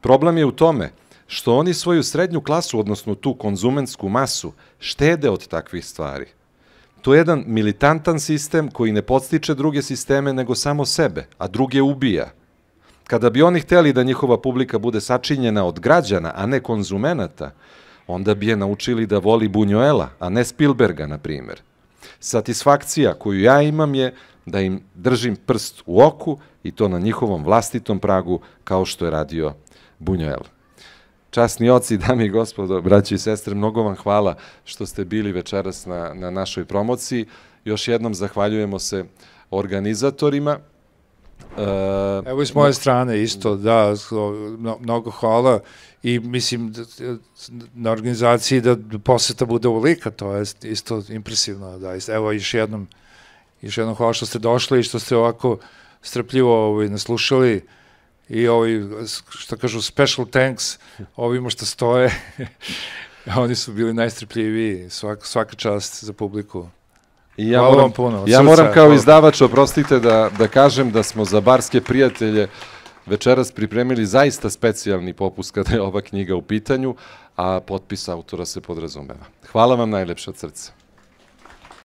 Problem je u tome što oni svoju srednju klasu, odnosno tu konzumensku masu, štede od takvih stvari – to je jedan militantan sistem koji ne podstiče druge sisteme nego samo sebe, a druge ubija. Kada bi oni hteli da njihova publika bude sačinjena od građana, a ne konzumenata, onda bi je naučili da voli Bunjoela, a ne Spielberga, na primer. Satisfakcija koju ja imam je da im držim prst u oku i to na njihovom vlastitom pragu kao što je radio Bunjoela. Časni oci, *laughs* dame i gospodo, braći i sestre, mnogo vam hvala što ste bili večeras na, na našoj promociji. Još jednom zahvaljujemo se organizatorima. Uh, Evo i s moje strane isto, da, mnogo hvala i mislim da, na organizaciji da poseta bude ovolika, to je isto impresivno. Da, isto. Evo još jednom, još jednom hvala što ste došli i što ste ovako strpljivo ovaj, naslušali i ovi, što kažu, special tanks, ovima što stoje, *laughs* oni su bili najstrpljiviji, svaka, svaka čast za publiku. I ja Hvala moram, vam puno. Ja srca, moram kao izdavač, oprostite, da, da kažem da smo za barske prijatelje večeras pripremili zaista specijalni popust kada je ova knjiga u pitanju, a potpis autora se podrazumeva. Hvala vam najlepše od srca.